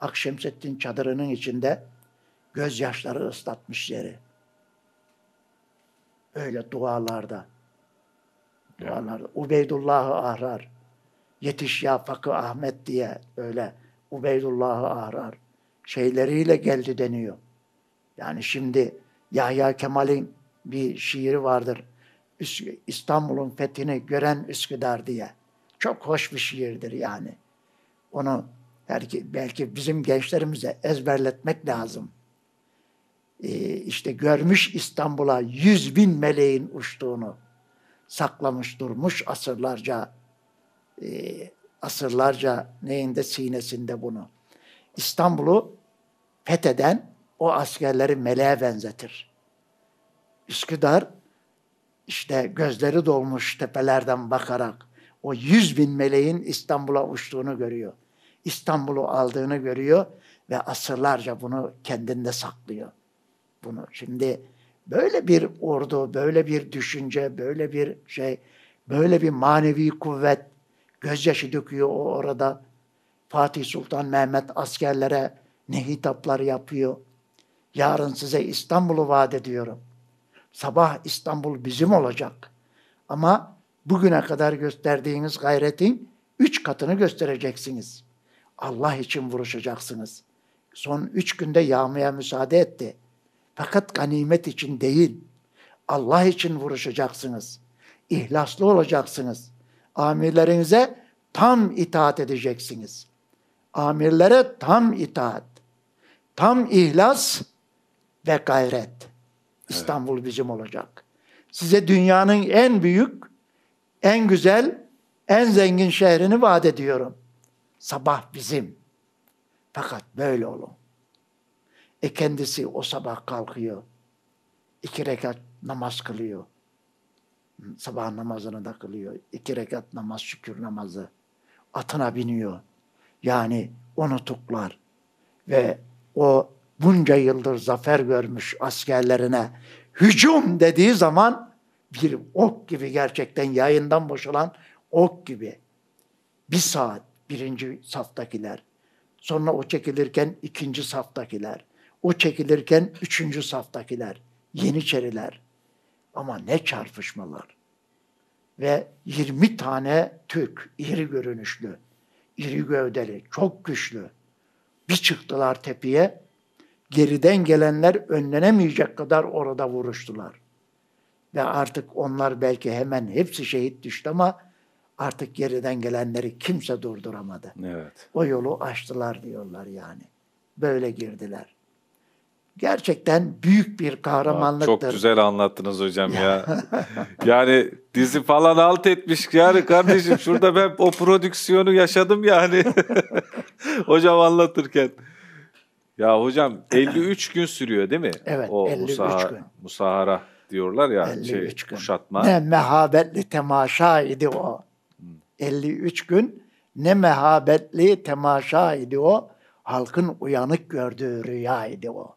Akşemseddin çadırının içinde gözyaşları ıslatmış yeri. Öyle dualarda. Dualarda. Ubeydullah'ı ahrar. Yetiş ya Fakı Ahmet diye öyle Ubeydullah'ı arar. Şeyleriyle geldi deniyor. Yani şimdi Yahya Kemal'in bir şiiri vardır. İstanbul'un fethini gören Üsküdar diye. Çok hoş bir şiirdir yani. Onu belki, belki bizim gençlerimize ezberletmek lazım. Ee, işte görmüş İstanbul'a yüz bin meleğin uçtuğunu saklamış durmuş asırlarca e, asırlarca neyinde sinesinde bunu. İstanbul'u fetheden o askerleri meleğe benzetir. Üsküdar işte gözleri dolmuş tepelerden bakarak o yüz bin meleğin İstanbul'a uçtuğunu görüyor. İstanbul'u aldığını görüyor ve asırlarca bunu kendinde saklıyor. Bunu şimdi böyle bir ordu, böyle bir düşünce, böyle bir şey, böyle bir manevi kuvvet Gözyaşı döküyor o orada. Fatih Sultan Mehmet askerlere ne hitaplar yapıyor. Yarın size İstanbul'u vaat ediyorum. Sabah İstanbul bizim olacak. Ama bugüne kadar gösterdiğiniz gayretin üç katını göstereceksiniz. Allah için vuruşacaksınız. Son üç günde yağmaya müsaade etti. Fakat ganimet için değil, Allah için vuruşacaksınız. İhlaslı olacaksınız amirlerinize tam itaat edeceksiniz. Amirlere tam itaat, tam ihlas ve gayret. İstanbul evet. bizim olacak. Size dünyanın en büyük, en güzel, en zengin şehrini vaat ediyorum. Sabah bizim. Fakat böyle olun. E kendisi o sabah kalkıyor. iki rekat namaz kılıyor sabah namazını da kılıyor. İki rekat namaz, şükür namazı. Atına biniyor. Yani onu tuklar. Ve o bunca yıldır zafer görmüş askerlerine hücum dediği zaman bir ok gibi gerçekten yayından boşalan ok gibi. Bir saat birinci saftakiler. Sonra o çekilirken ikinci saftakiler. O çekilirken üçüncü saftakiler. Yeniçeriler. Ama ne çarpışmalar. Ve 20 tane Türk, iri görünüşlü, iri gövdeli, çok güçlü bir çıktılar tepeye. Geriden gelenler önlenemeyecek kadar orada vuruştular. Ve artık onlar belki hemen hepsi şehit düştü ama artık geriden gelenleri kimse durduramadı. Evet. O yolu açtılar diyorlar yani. Böyle girdiler gerçekten büyük bir kahramanlıktır. Çok güzel anlattınız hocam ya. yani dizi falan alt etmiş yani kardeşim şurada ben o prodüksiyonu yaşadım yani. hocam anlatırken. Ya hocam 53 gün sürüyor değil mi? Evet o 53 musahara, gün. Musahara diyorlar ya 53 şey, gün. kuşatma. Ne mehabetli temaşa idi o. Hmm. 53 gün ne mehabetli temaşa idi o. Halkın uyanık gördüğü rüya idi o.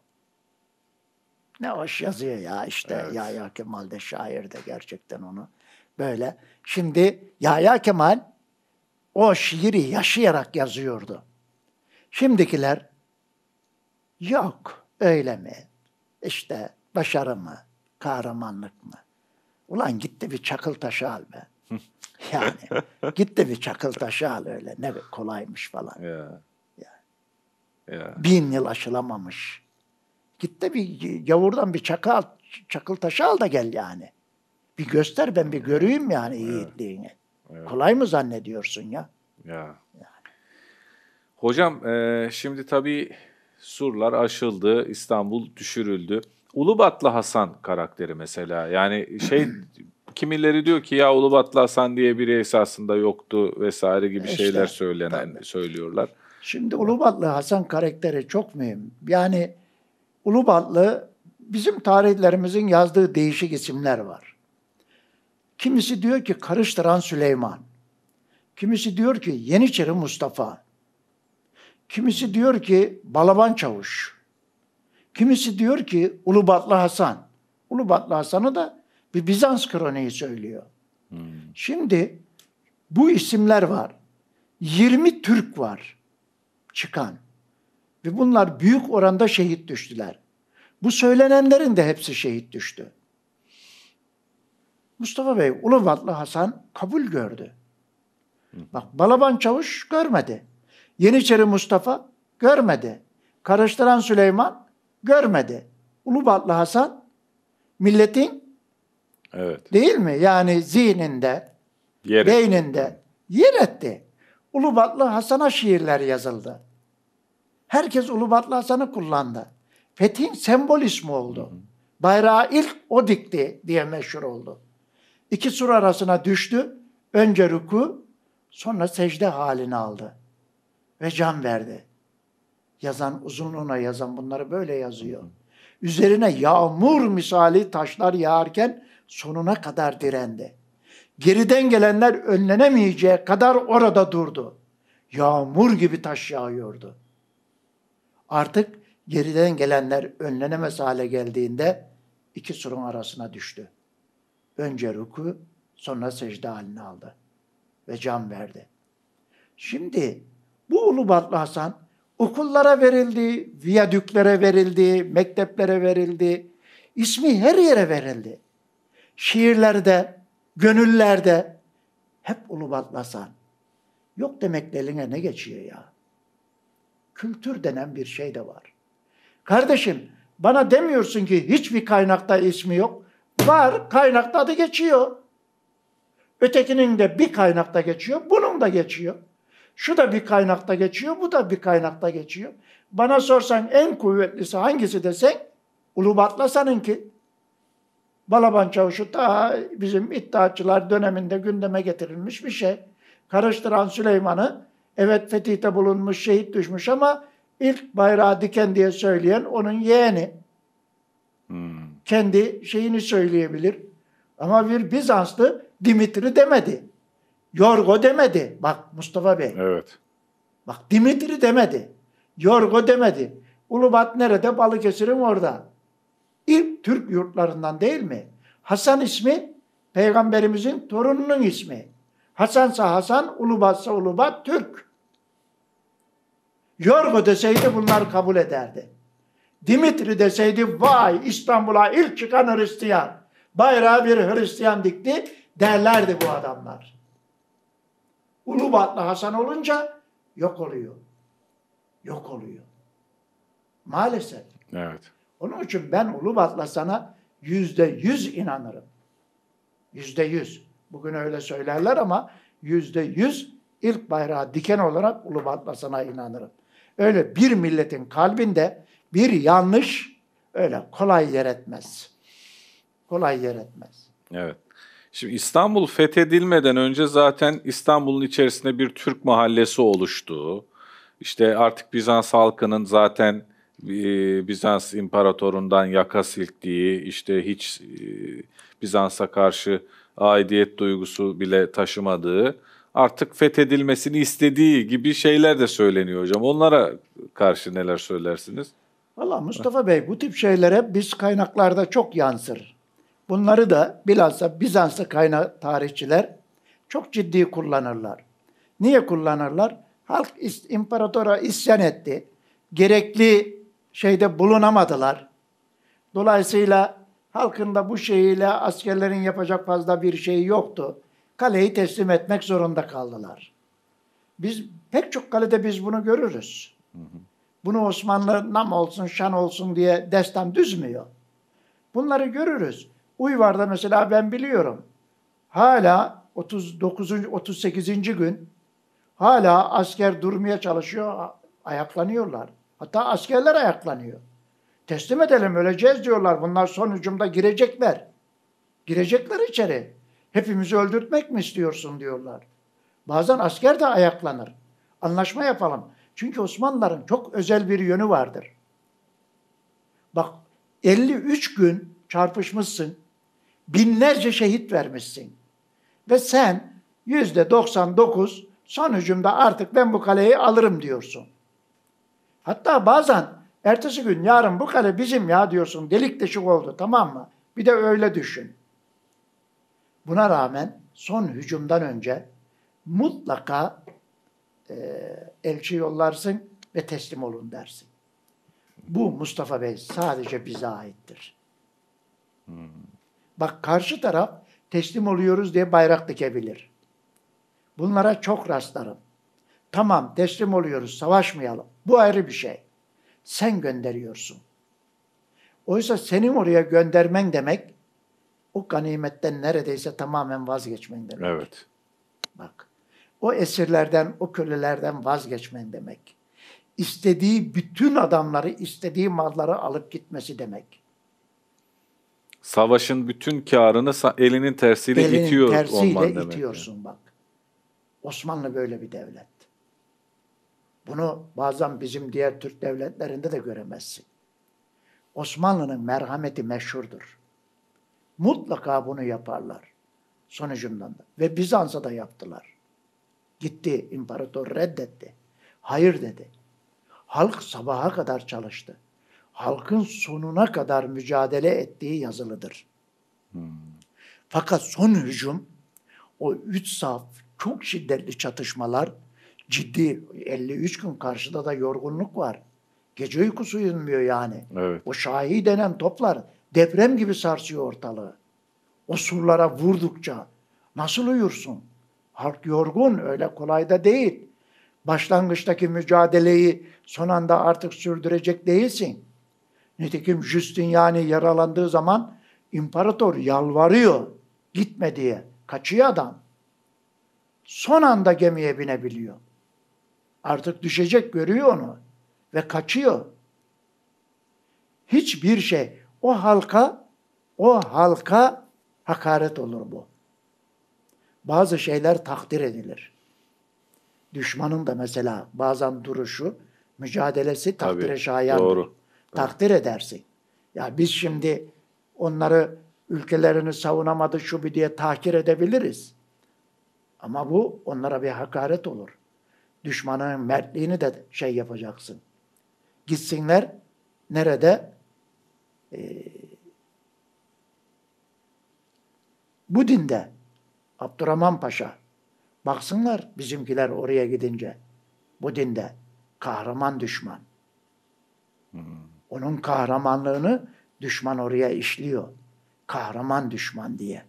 Ne hoş yazıyor ya işte evet. Yahya Kemal de şair de gerçekten onu böyle. Şimdi Yahya Kemal o şiiri yaşayarak yazıyordu. Şimdikiler yok öyle mi? İşte başarı mı? Kahramanlık mı? Ulan gitti bir çakıl taşı al be. Yani gitti bir çakıl taşı al öyle. Ne kolaymış falan. Yeah. Yeah. Bin yıl aşılamamış Git de bir gavurdan bir çakı al, çakıl taşı al da gel yani. Bir göster ben bir göreyim yani evet. yiğitliğini. Evet. Kolay mı zannediyorsun ya? Ya. Hocam e, şimdi tabii surlar aşıldı, İstanbul düşürüldü. Ulubatlı Hasan karakteri mesela yani şey kimileri diyor ki ya Ulubatlı Hasan diye biri esasında yoktu vesaire gibi e, işte, şeyler söylenen tabii. söylüyorlar. Şimdi Ulubatlı Hasan karakteri çok mühim. Yani Ulubatlı bizim tarihlerimizin yazdığı değişik isimler var. Kimisi diyor ki karıştıran Süleyman. Kimisi diyor ki Yeniçeri Mustafa. Kimisi diyor ki Balaban Çavuş. Kimisi diyor ki Ulubatlı Hasan. Ulubatlı Hasan'ı da bir Bizans kroniği söylüyor. Hmm. Şimdi bu isimler var. 20 Türk var çıkan. Ve bunlar büyük oranda şehit düştüler. Bu söylenenlerin de hepsi şehit düştü. Mustafa Bey Uluvatlı Hasan kabul gördü. Bak Balaban Çavuş görmedi. Yeniçeri Mustafa görmedi. Karıştıran Süleyman görmedi. Ulubatlı Hasan milletin evet. değil mi? Yani zihninde, yer beyninde etti. yer etti. Ulubatlı Hasan'a şiirler yazıldı. Herkes Ulubatlı Hasan'ı kullandı. Fethin sembol ismi oldu. Bayrağı ilk o dikti diye meşhur oldu. İki sur arasına düştü. Önce ruku, sonra secde halini aldı. Ve can verdi. Yazan, uzunluğuna yazan bunları böyle yazıyor. Üzerine yağmur misali taşlar yağarken sonuna kadar direndi. Geriden gelenler önlenemeyeceği kadar orada durdu. Yağmur gibi taş yağıyordu artık geriden gelenler önlenemez hale geldiğinde iki surun arasına düştü. Önce ruku, sonra secde halini aldı ve can verdi. Şimdi bu ulubatlı Hasan okullara verildi, viyadüklere verildi, mekteplere verildi, İsmi her yere verildi. Şiirlerde, gönüllerde hep ulubatlı Hasan. Yok demek eline ne geçiyor ya? kültür denen bir şey de var. Kardeşim bana demiyorsun ki hiçbir kaynakta ismi yok. Var kaynakta adı geçiyor. Ötekinin de bir kaynakta geçiyor, bunun da geçiyor. Şu da bir kaynakta geçiyor, bu da bir kaynakta geçiyor. Bana sorsan en kuvvetlisi hangisi desen? Ulubatla ki Balaban Çavuşu ta bizim iddiatçılar döneminde gündeme getirilmiş bir şey. Karıştıran Süleyman'ı Evet fetihte bulunmuş, şehit düşmüş ama ilk bayrağı diken diye söyleyen onun yeğeni. Hmm. Kendi şeyini söyleyebilir. Ama bir Bizanslı Dimitri demedi. Yorgo demedi. Bak Mustafa Bey. Evet. Bak Dimitri demedi. Yorgo demedi. Ulubat nerede? Balıkesir'in orada. İlk Türk yurtlarından değil mi? Hasan ismi Peygamberimizin torununun ismi. Hasansa Hasan, Ulubatsa Ulubat Türk. Yorgo deseydi bunlar kabul ederdi. Dimitri deseydi vay İstanbul'a ilk çıkan Hristiyan. Bayrağı bir Hristiyan dikti derlerdi bu adamlar. Ulubatlı Hasan olunca yok oluyor. Yok oluyor. Maalesef. Evet. Onun için ben Ulubat'la sana yüzde yüz inanırım. Yüzde yüz. Bugün öyle söylerler ama yüzde yüz ilk bayrağı diken olarak Ulubat'la sana inanırım. Öyle bir milletin kalbinde bir yanlış öyle kolay yer etmez. Kolay yer etmez. Evet. Şimdi İstanbul fethedilmeden önce zaten İstanbul'un içerisinde bir Türk mahallesi oluştuğu, işte artık Bizans halkının zaten e, Bizans imparatorundan yaka silktiği, işte hiç e, Bizans'a karşı aidiyet duygusu bile taşımadığı artık fethedilmesini istediği gibi şeyler de söyleniyor hocam. Onlara karşı neler söylersiniz? Valla Mustafa Bey bu tip şeylere biz kaynaklarda çok yansır. Bunları da bilhassa Bizanslı kaynak tarihçiler çok ciddi kullanırlar. Niye kullanırlar? Halk imparatora isyan etti. Gerekli şeyde bulunamadılar. Dolayısıyla halkında da bu şeyiyle askerlerin yapacak fazla bir şeyi yoktu kaleyi teslim etmek zorunda kaldılar. Biz pek çok kalede biz bunu görürüz. Bunu Osmanlı nam olsun, şan olsun diye destan düzmüyor. Bunları görürüz. Uyvar'da mesela ben biliyorum. Hala 39. 38. gün hala asker durmaya çalışıyor, ayaklanıyorlar. Hatta askerler ayaklanıyor. Teslim edelim, öleceğiz diyorlar. Bunlar son hücumda girecekler. Girecekler içeri. Hepimizi öldürtmek mi istiyorsun diyorlar. Bazen asker de ayaklanır. Anlaşma yapalım. Çünkü Osmanlıların çok özel bir yönü vardır. Bak 53 gün çarpışmışsın. Binlerce şehit vermişsin. Ve sen yüzde 99 son hücumda artık ben bu kaleyi alırım diyorsun. Hatta bazen ertesi gün yarın bu kale bizim ya diyorsun. Delik deşik oldu tamam mı? Bir de öyle düşün. Buna rağmen son hücumdan önce mutlaka e, elçi yollarsın ve teslim olun dersin. Bu Mustafa Bey sadece bize aittir. Hmm. Bak karşı taraf teslim oluyoruz diye bayrak dikebilir. Bunlara çok rastlarım. Tamam teslim oluyoruz, savaşmayalım. Bu ayrı bir şey. Sen gönderiyorsun. Oysa senin oraya göndermen demek o ganimetten neredeyse tamamen vazgeçmen demek. Evet. Bak. O esirlerden, o kölelerden vazgeçmen demek. İstediği bütün adamları, istediği malları alıp gitmesi demek. Savaşın bütün karını elinin tersiyle elinin itiyor tersiyle olman demek. itiyorsun bak. Osmanlı böyle bir devlet. Bunu bazen bizim diğer Türk devletlerinde de göremezsin. Osmanlı'nın merhameti meşhurdur. Mutlaka bunu yaparlar. Sonucundan da. Ve Bizans'a da yaptılar. Gitti imparator reddetti. Hayır dedi. Halk sabaha kadar çalıştı. Halkın sonuna kadar mücadele ettiği yazılıdır. Hmm. Fakat son hücum o üç saf çok şiddetli çatışmalar ciddi 53 gün karşıda da yorgunluk var. Gece uykusu uyumuyor yani. Evet. O şahi denen toplar deprem gibi sarsıyor ortalığı. O surlara vurdukça nasıl uyursun? Halk yorgun, öyle kolay da değil. Başlangıçtaki mücadeleyi son anda artık sürdürecek değilsin. Nitekim Justin yani yaralandığı zaman imparator yalvarıyor gitme diye. Kaçıyor adam. Son anda gemiye binebiliyor. Artık düşecek görüyor onu ve kaçıyor. Hiçbir şey o halka, o halka hakaret olur bu. Bazı şeyler takdir edilir. Düşmanın da mesela bazen duruşu, mücadelesi takdire şayan, Doğru. Takdir edersin. Ya biz şimdi onları ülkelerini savunamadı şu bir diye tahkir edebiliriz. Ama bu onlara bir hakaret olur. Düşmanın mertliğini de şey yapacaksın. Gitsinler nerede? Ee, bu dinde Abdurrahman Paşa baksınlar bizimkiler oraya gidince bu dinde kahraman düşman. Hmm. Onun kahramanlığını düşman oraya işliyor. Kahraman düşman diye.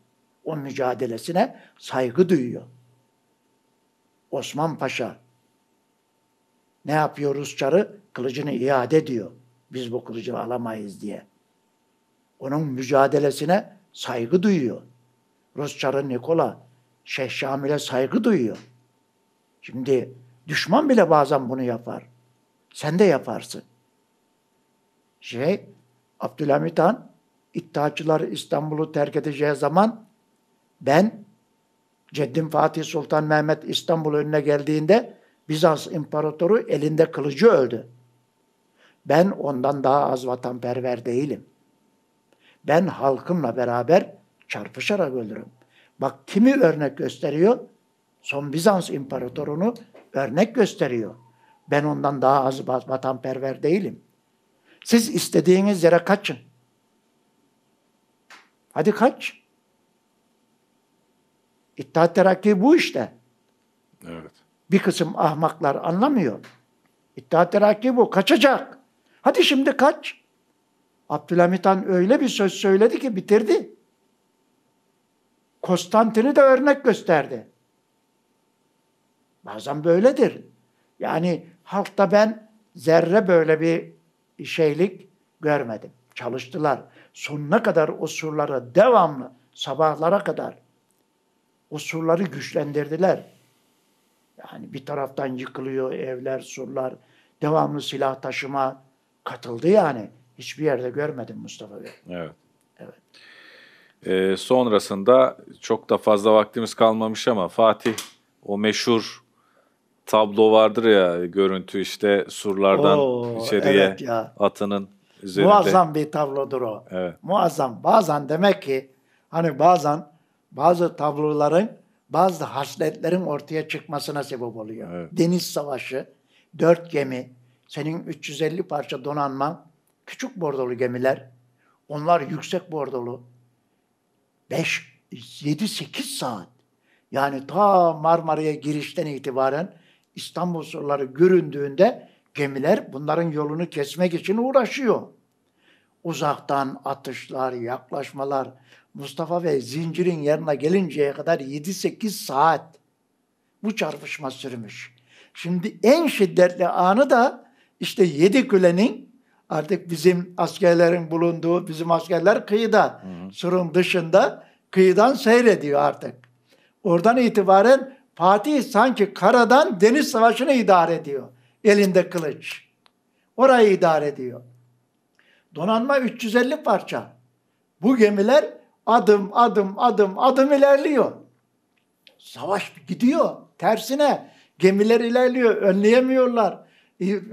onun mücadelesine saygı duyuyor. Osman Paşa ne yapıyoruz çarı? Kılıcını iade ediyor. Biz bu kılıcı alamayız diye. Onun mücadelesine saygı duyuyor. Rus çarı Nikola Şeyh Şamil'e saygı duyuyor. Şimdi düşman bile bazen bunu yapar. Sen de yaparsın. Şey, Abdülhamit Han İttihatçılar İstanbul'u terk edeceği zaman ben Ceddim Fatih Sultan Mehmet İstanbul önüne geldiğinde Bizans İmparatoru elinde kılıcı öldü. Ben ondan daha az vatanperver değilim. Ben halkımla beraber çarpışarak ölürüm. Bak kimi örnek gösteriyor? Son Bizans imparatorunu örnek gösteriyor. Ben ondan daha az vatanperver değilim. Siz istediğiniz yere kaçın. Hadi kaç. İttihat Terakki bu işte. Evet. Bir kısım ahmaklar anlamıyor. İttihat Terakki bu. Kaçacak. Hadi şimdi kaç. Abdülhamit Han öyle bir söz söyledi ki bitirdi. Konstantin'i de örnek gösterdi. Bazen böyledir. Yani halkta ben zerre böyle bir şeylik görmedim. Çalıştılar. Sonuna kadar o surları devamlı sabahlara kadar o surları güçlendirdiler. Yani bir taraftan yıkılıyor evler, surlar, devamlı silah taşıma katıldı yani. Hiçbir yerde görmedim Mustafa Bey. Evet. Evet. Ee, sonrasında çok da fazla vaktimiz kalmamış ama Fatih o meşhur tablo vardır ya görüntü işte surlardan Oo, içeriye evet ya. atının üzerinde. Muazzam bir tablodur o. Evet. Muazzam. Bazen demek ki hani bazen bazı tabloların bazı hasletlerin ortaya çıkmasına sebep oluyor. Evet. Deniz savaşı, dört gemi, senin 350 parça donanman küçük bordolu gemiler, onlar yüksek bordolu. 5, 7, 8 saat. Yani ta Marmara'ya girişten itibaren İstanbul surları göründüğünde gemiler bunların yolunu kesmek için uğraşıyor. Uzaktan atışlar, yaklaşmalar, Mustafa ve zincirin yerine gelinceye kadar 7-8 saat bu çarpışma sürmüş. Şimdi en şiddetli anı da işte yedi kulenin Artık bizim askerlerin bulunduğu, bizim askerler kıyıda, hmm. surun dışında kıyıdan seyrediyor artık. Oradan itibaren Fatih sanki karadan deniz savaşını idare ediyor. Elinde kılıç. Orayı idare ediyor. Donanma 350 parça. Bu gemiler adım adım adım adım ilerliyor. Savaş gidiyor tersine. Gemiler ilerliyor, önleyemiyorlar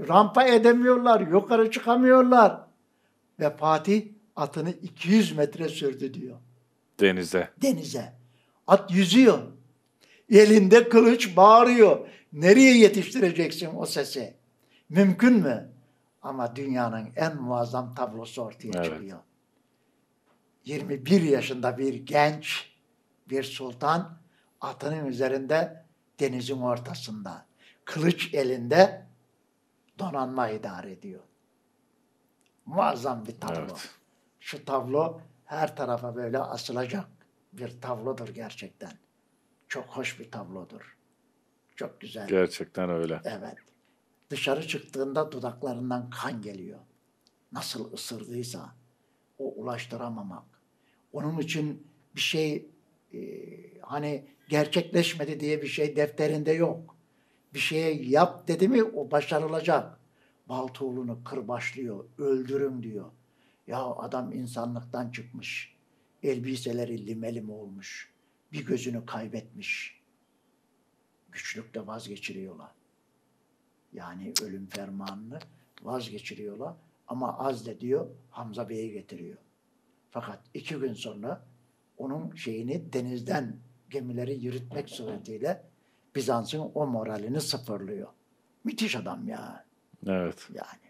rampa edemiyorlar, yukarı çıkamıyorlar. Ve Fatih atını 200 metre sürdü diyor. Denize. Denize. At yüzüyor. Elinde kılıç bağırıyor. Nereye yetiştireceksin o sesi? Mümkün mü? Ama dünyanın en muazzam tablosu ortaya evet. çıkıyor. 21 yaşında bir genç, bir sultan atının üzerinde denizin ortasında. Kılıç elinde donanma idare ediyor. Muazzam bir tablo. Evet. Şu tablo her tarafa böyle asılacak bir tablodur gerçekten. Çok hoş bir tablodur. Çok güzel. Gerçekten öyle. Evet. Dışarı çıktığında dudaklarından kan geliyor. Nasıl ısırdıysa o ulaştıramamak. Onun için bir şey e, hani gerçekleşmedi diye bir şey defterinde yok bir şeye yap dedi mi o başarılacak. Baltoğlu'nu kırbaçlıyor, öldürün diyor. Ya adam insanlıktan çıkmış. Elbiseleri limelim olmuş. Bir gözünü kaybetmiş. Güçlükle vazgeçiriyorlar. Yani ölüm fermanını vazgeçiriyorlar. Ama az de diyor Hamza Bey'i getiriyor. Fakat iki gün sonra onun şeyini denizden gemileri yürütmek suretiyle Bizans'ın o moralini sıfırlıyor. Müthiş adam ya. Evet. Yani.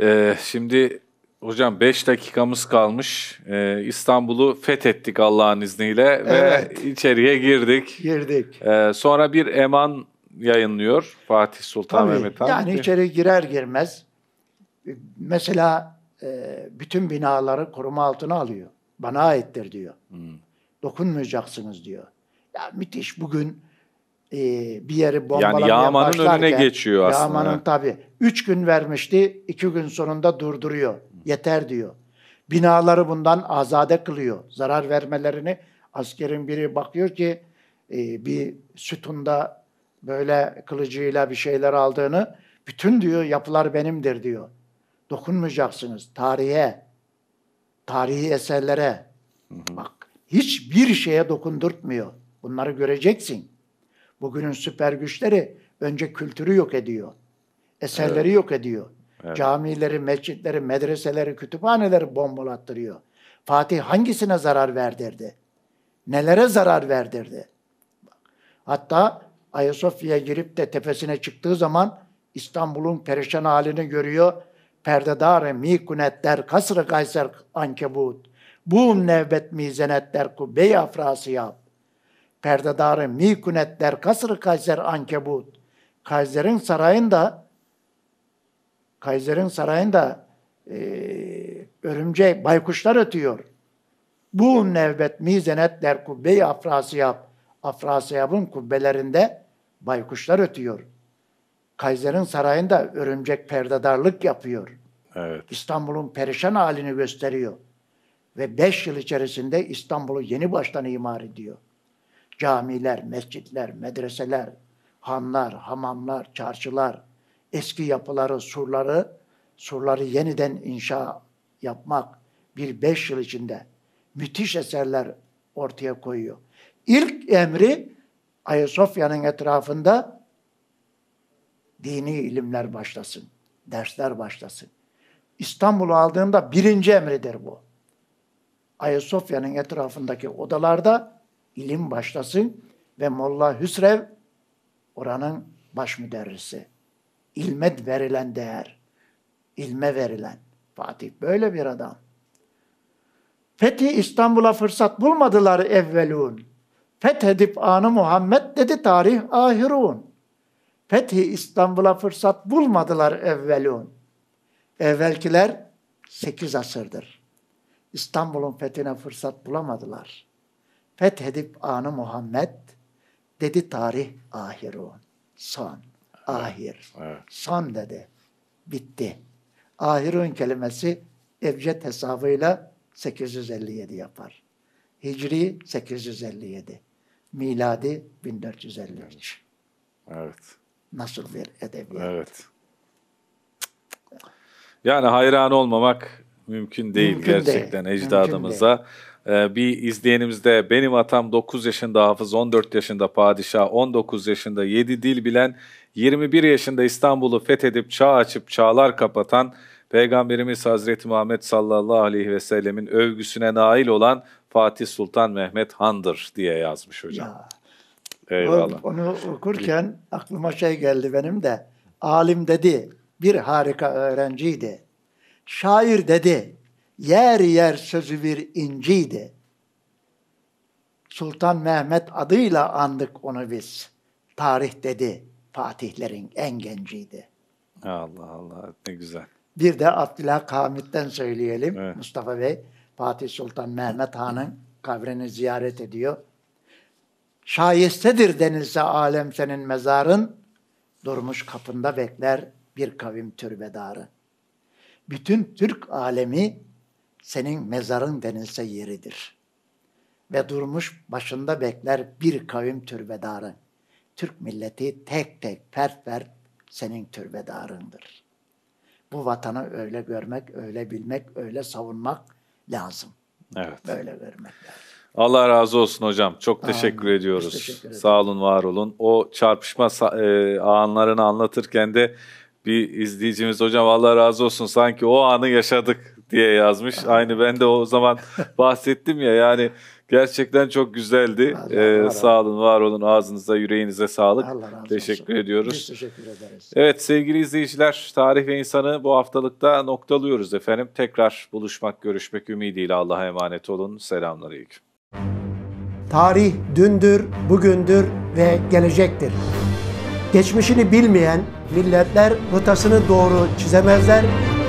Ee, şimdi hocam 5 dakikamız kalmış. Ee, İstanbul'u fethettik Allah'ın izniyle evet. ve içeriye girdik. Girdik. Ee, sonra bir eman yayınlıyor Fatih Sultan Tabii, Mehmet Han. Yani içeri girer girmez e, mesela e, bütün binaları koruma altına alıyor. Bana aittir diyor. Hmm. Dokunmayacaksınız diyor. Ya müthiş bugün e, bir yeri bombalamaya yani yağmanın başlarken, önüne geçiyor aslında. Yağmanın tabii. Üç gün vermişti, iki gün sonunda durduruyor. Yeter diyor. Binaları bundan azade kılıyor. Zarar vermelerini askerin biri bakıyor ki e, bir sütunda böyle kılıcıyla bir şeyler aldığını bütün diyor yapılar benimdir diyor. Dokunmayacaksınız tarihe, tarihi eserlere. Hı hı. Bak hiçbir şeye dokundurtmuyor. Bunları göreceksin. Bugünün süper güçleri önce kültürü yok ediyor. Eserleri evet. yok ediyor. Evet. Camileri, mescitleri, medreseleri, kütüphaneleri bombalattırıyor. Fatih hangisine zarar verdirdi? Nelere zarar verdirdi? Hatta Ayasofya'ya girip de tepesine çıktığı zaman İstanbul'un perişan halini görüyor. Perdedare mikunetler kasrı kayser ankebut. Bu nevbet mizenetler kubbe afrası yap perdedarı mikünetler kasrı Kayser ankebut. kaiserin sarayında kaiserin sarayında e, örümcek, baykuşlar ötüyor. Bu nevbet mizenetler kubbe-i afrasiyab. Afrasiyab'ın kubbelerinde baykuşlar ötüyor. Kaiserin sarayında örümcek perdedarlık yapıyor. Evet. İstanbul'un perişan halini gösteriyor. Ve beş yıl içerisinde İstanbul'u yeni baştan imar ediyor. Camiler, mescitler, medreseler, hanlar, hamamlar, çarşılar, eski yapıları, surları, surları yeniden inşa yapmak bir beş yıl içinde müthiş eserler ortaya koyuyor. İlk emri Ayasofya'nın etrafında dini ilimler başlasın, dersler başlasın. İstanbul'u aldığında birinci emridir bu. Ayasofya'nın etrafındaki odalarda ilim başlasın ve Molla Hüsrev oranın baş müderrisi. İlme verilen değer. ilme verilen. Fatih böyle bir adam. Fethi İstanbul'a fırsat bulmadılar evvelun. Fethedip anı Muhammed dedi tarih ahirun. Fethi İstanbul'a fırsat bulmadılar evvelun. Evvelkiler sekiz asırdır. İstanbul'un fethine fırsat bulamadılar. Fethedip anı Muhammed dedi tarih ahirun. Son. Ahir. Evet. Son dedi. Bitti. Ahirun kelimesi evcet hesabıyla 857 yapar. Hicri 857. Miladi 1453. Evet. Nasıl bir edebiyat. Evet. Yani hayran olmamak mümkün değil mümkün gerçekten değil. ecdadımıza. Mümkün değil. Ee, bir izleyenimiz benim atam 9 yaşında hafız, 14 yaşında padişah, 19 yaşında 7 dil bilen, 21 yaşında İstanbul'u fethedip çağ açıp çağlar kapatan, Peygamberimiz Hazreti Muhammed sallallahu aleyhi ve sellemin övgüsüne nail olan Fatih Sultan Mehmet Han'dır diye yazmış hocam. Ya. Eyvallah. Onu okurken aklıma şey geldi benim de. Alim dedi, bir harika öğrenciydi. Şair dedi, yer yer sözü bir inciydi. Sultan Mehmet adıyla andık onu biz. Tarih dedi Fatihlerin en genciydi. Allah Allah ne güzel. Bir de Abdülhak Hamid'den söyleyelim. Evet. Mustafa Bey, Fatih Sultan Mehmet Han'ın kabrini ziyaret ediyor. Şayestedir denilse alem senin mezarın, durmuş kapında bekler bir kavim türbedarı. Bütün Türk alemi senin mezarın denilse yeridir. Ve durmuş başında bekler bir kavim türbedarın. Türk milleti tek tek fert fert senin türbedarındır. Bu vatanı öyle görmek, öyle bilmek, öyle savunmak lazım. Evet. Böyle görmek lazım. Allah razı olsun hocam. Çok teşekkür Amin. ediyoruz. Teşekkür Sağ olun, var olun. O çarpışma e, anlarını anlatırken de bir izleyicimiz hocam Allah razı olsun sanki o anı yaşadık diye yazmış. Aynı ben de o zaman bahsettim ya yani gerçekten çok güzeldi. Allah, ee, Allah. Sağ olun, var olun. Ağzınıza, yüreğinize sağlık. Allah teşekkür olsun. ediyoruz. Biz teşekkür ederiz. Evet sevgili izleyiciler, Tarih ve İnsan'ı bu haftalıkta noktalıyoruz efendim. Tekrar buluşmak, görüşmek ümidiyle Allah'a emanet olun. Selamlar ilk. Tarih dündür, bugündür ve gelecektir. Geçmişini bilmeyen milletler rotasını doğru çizemezler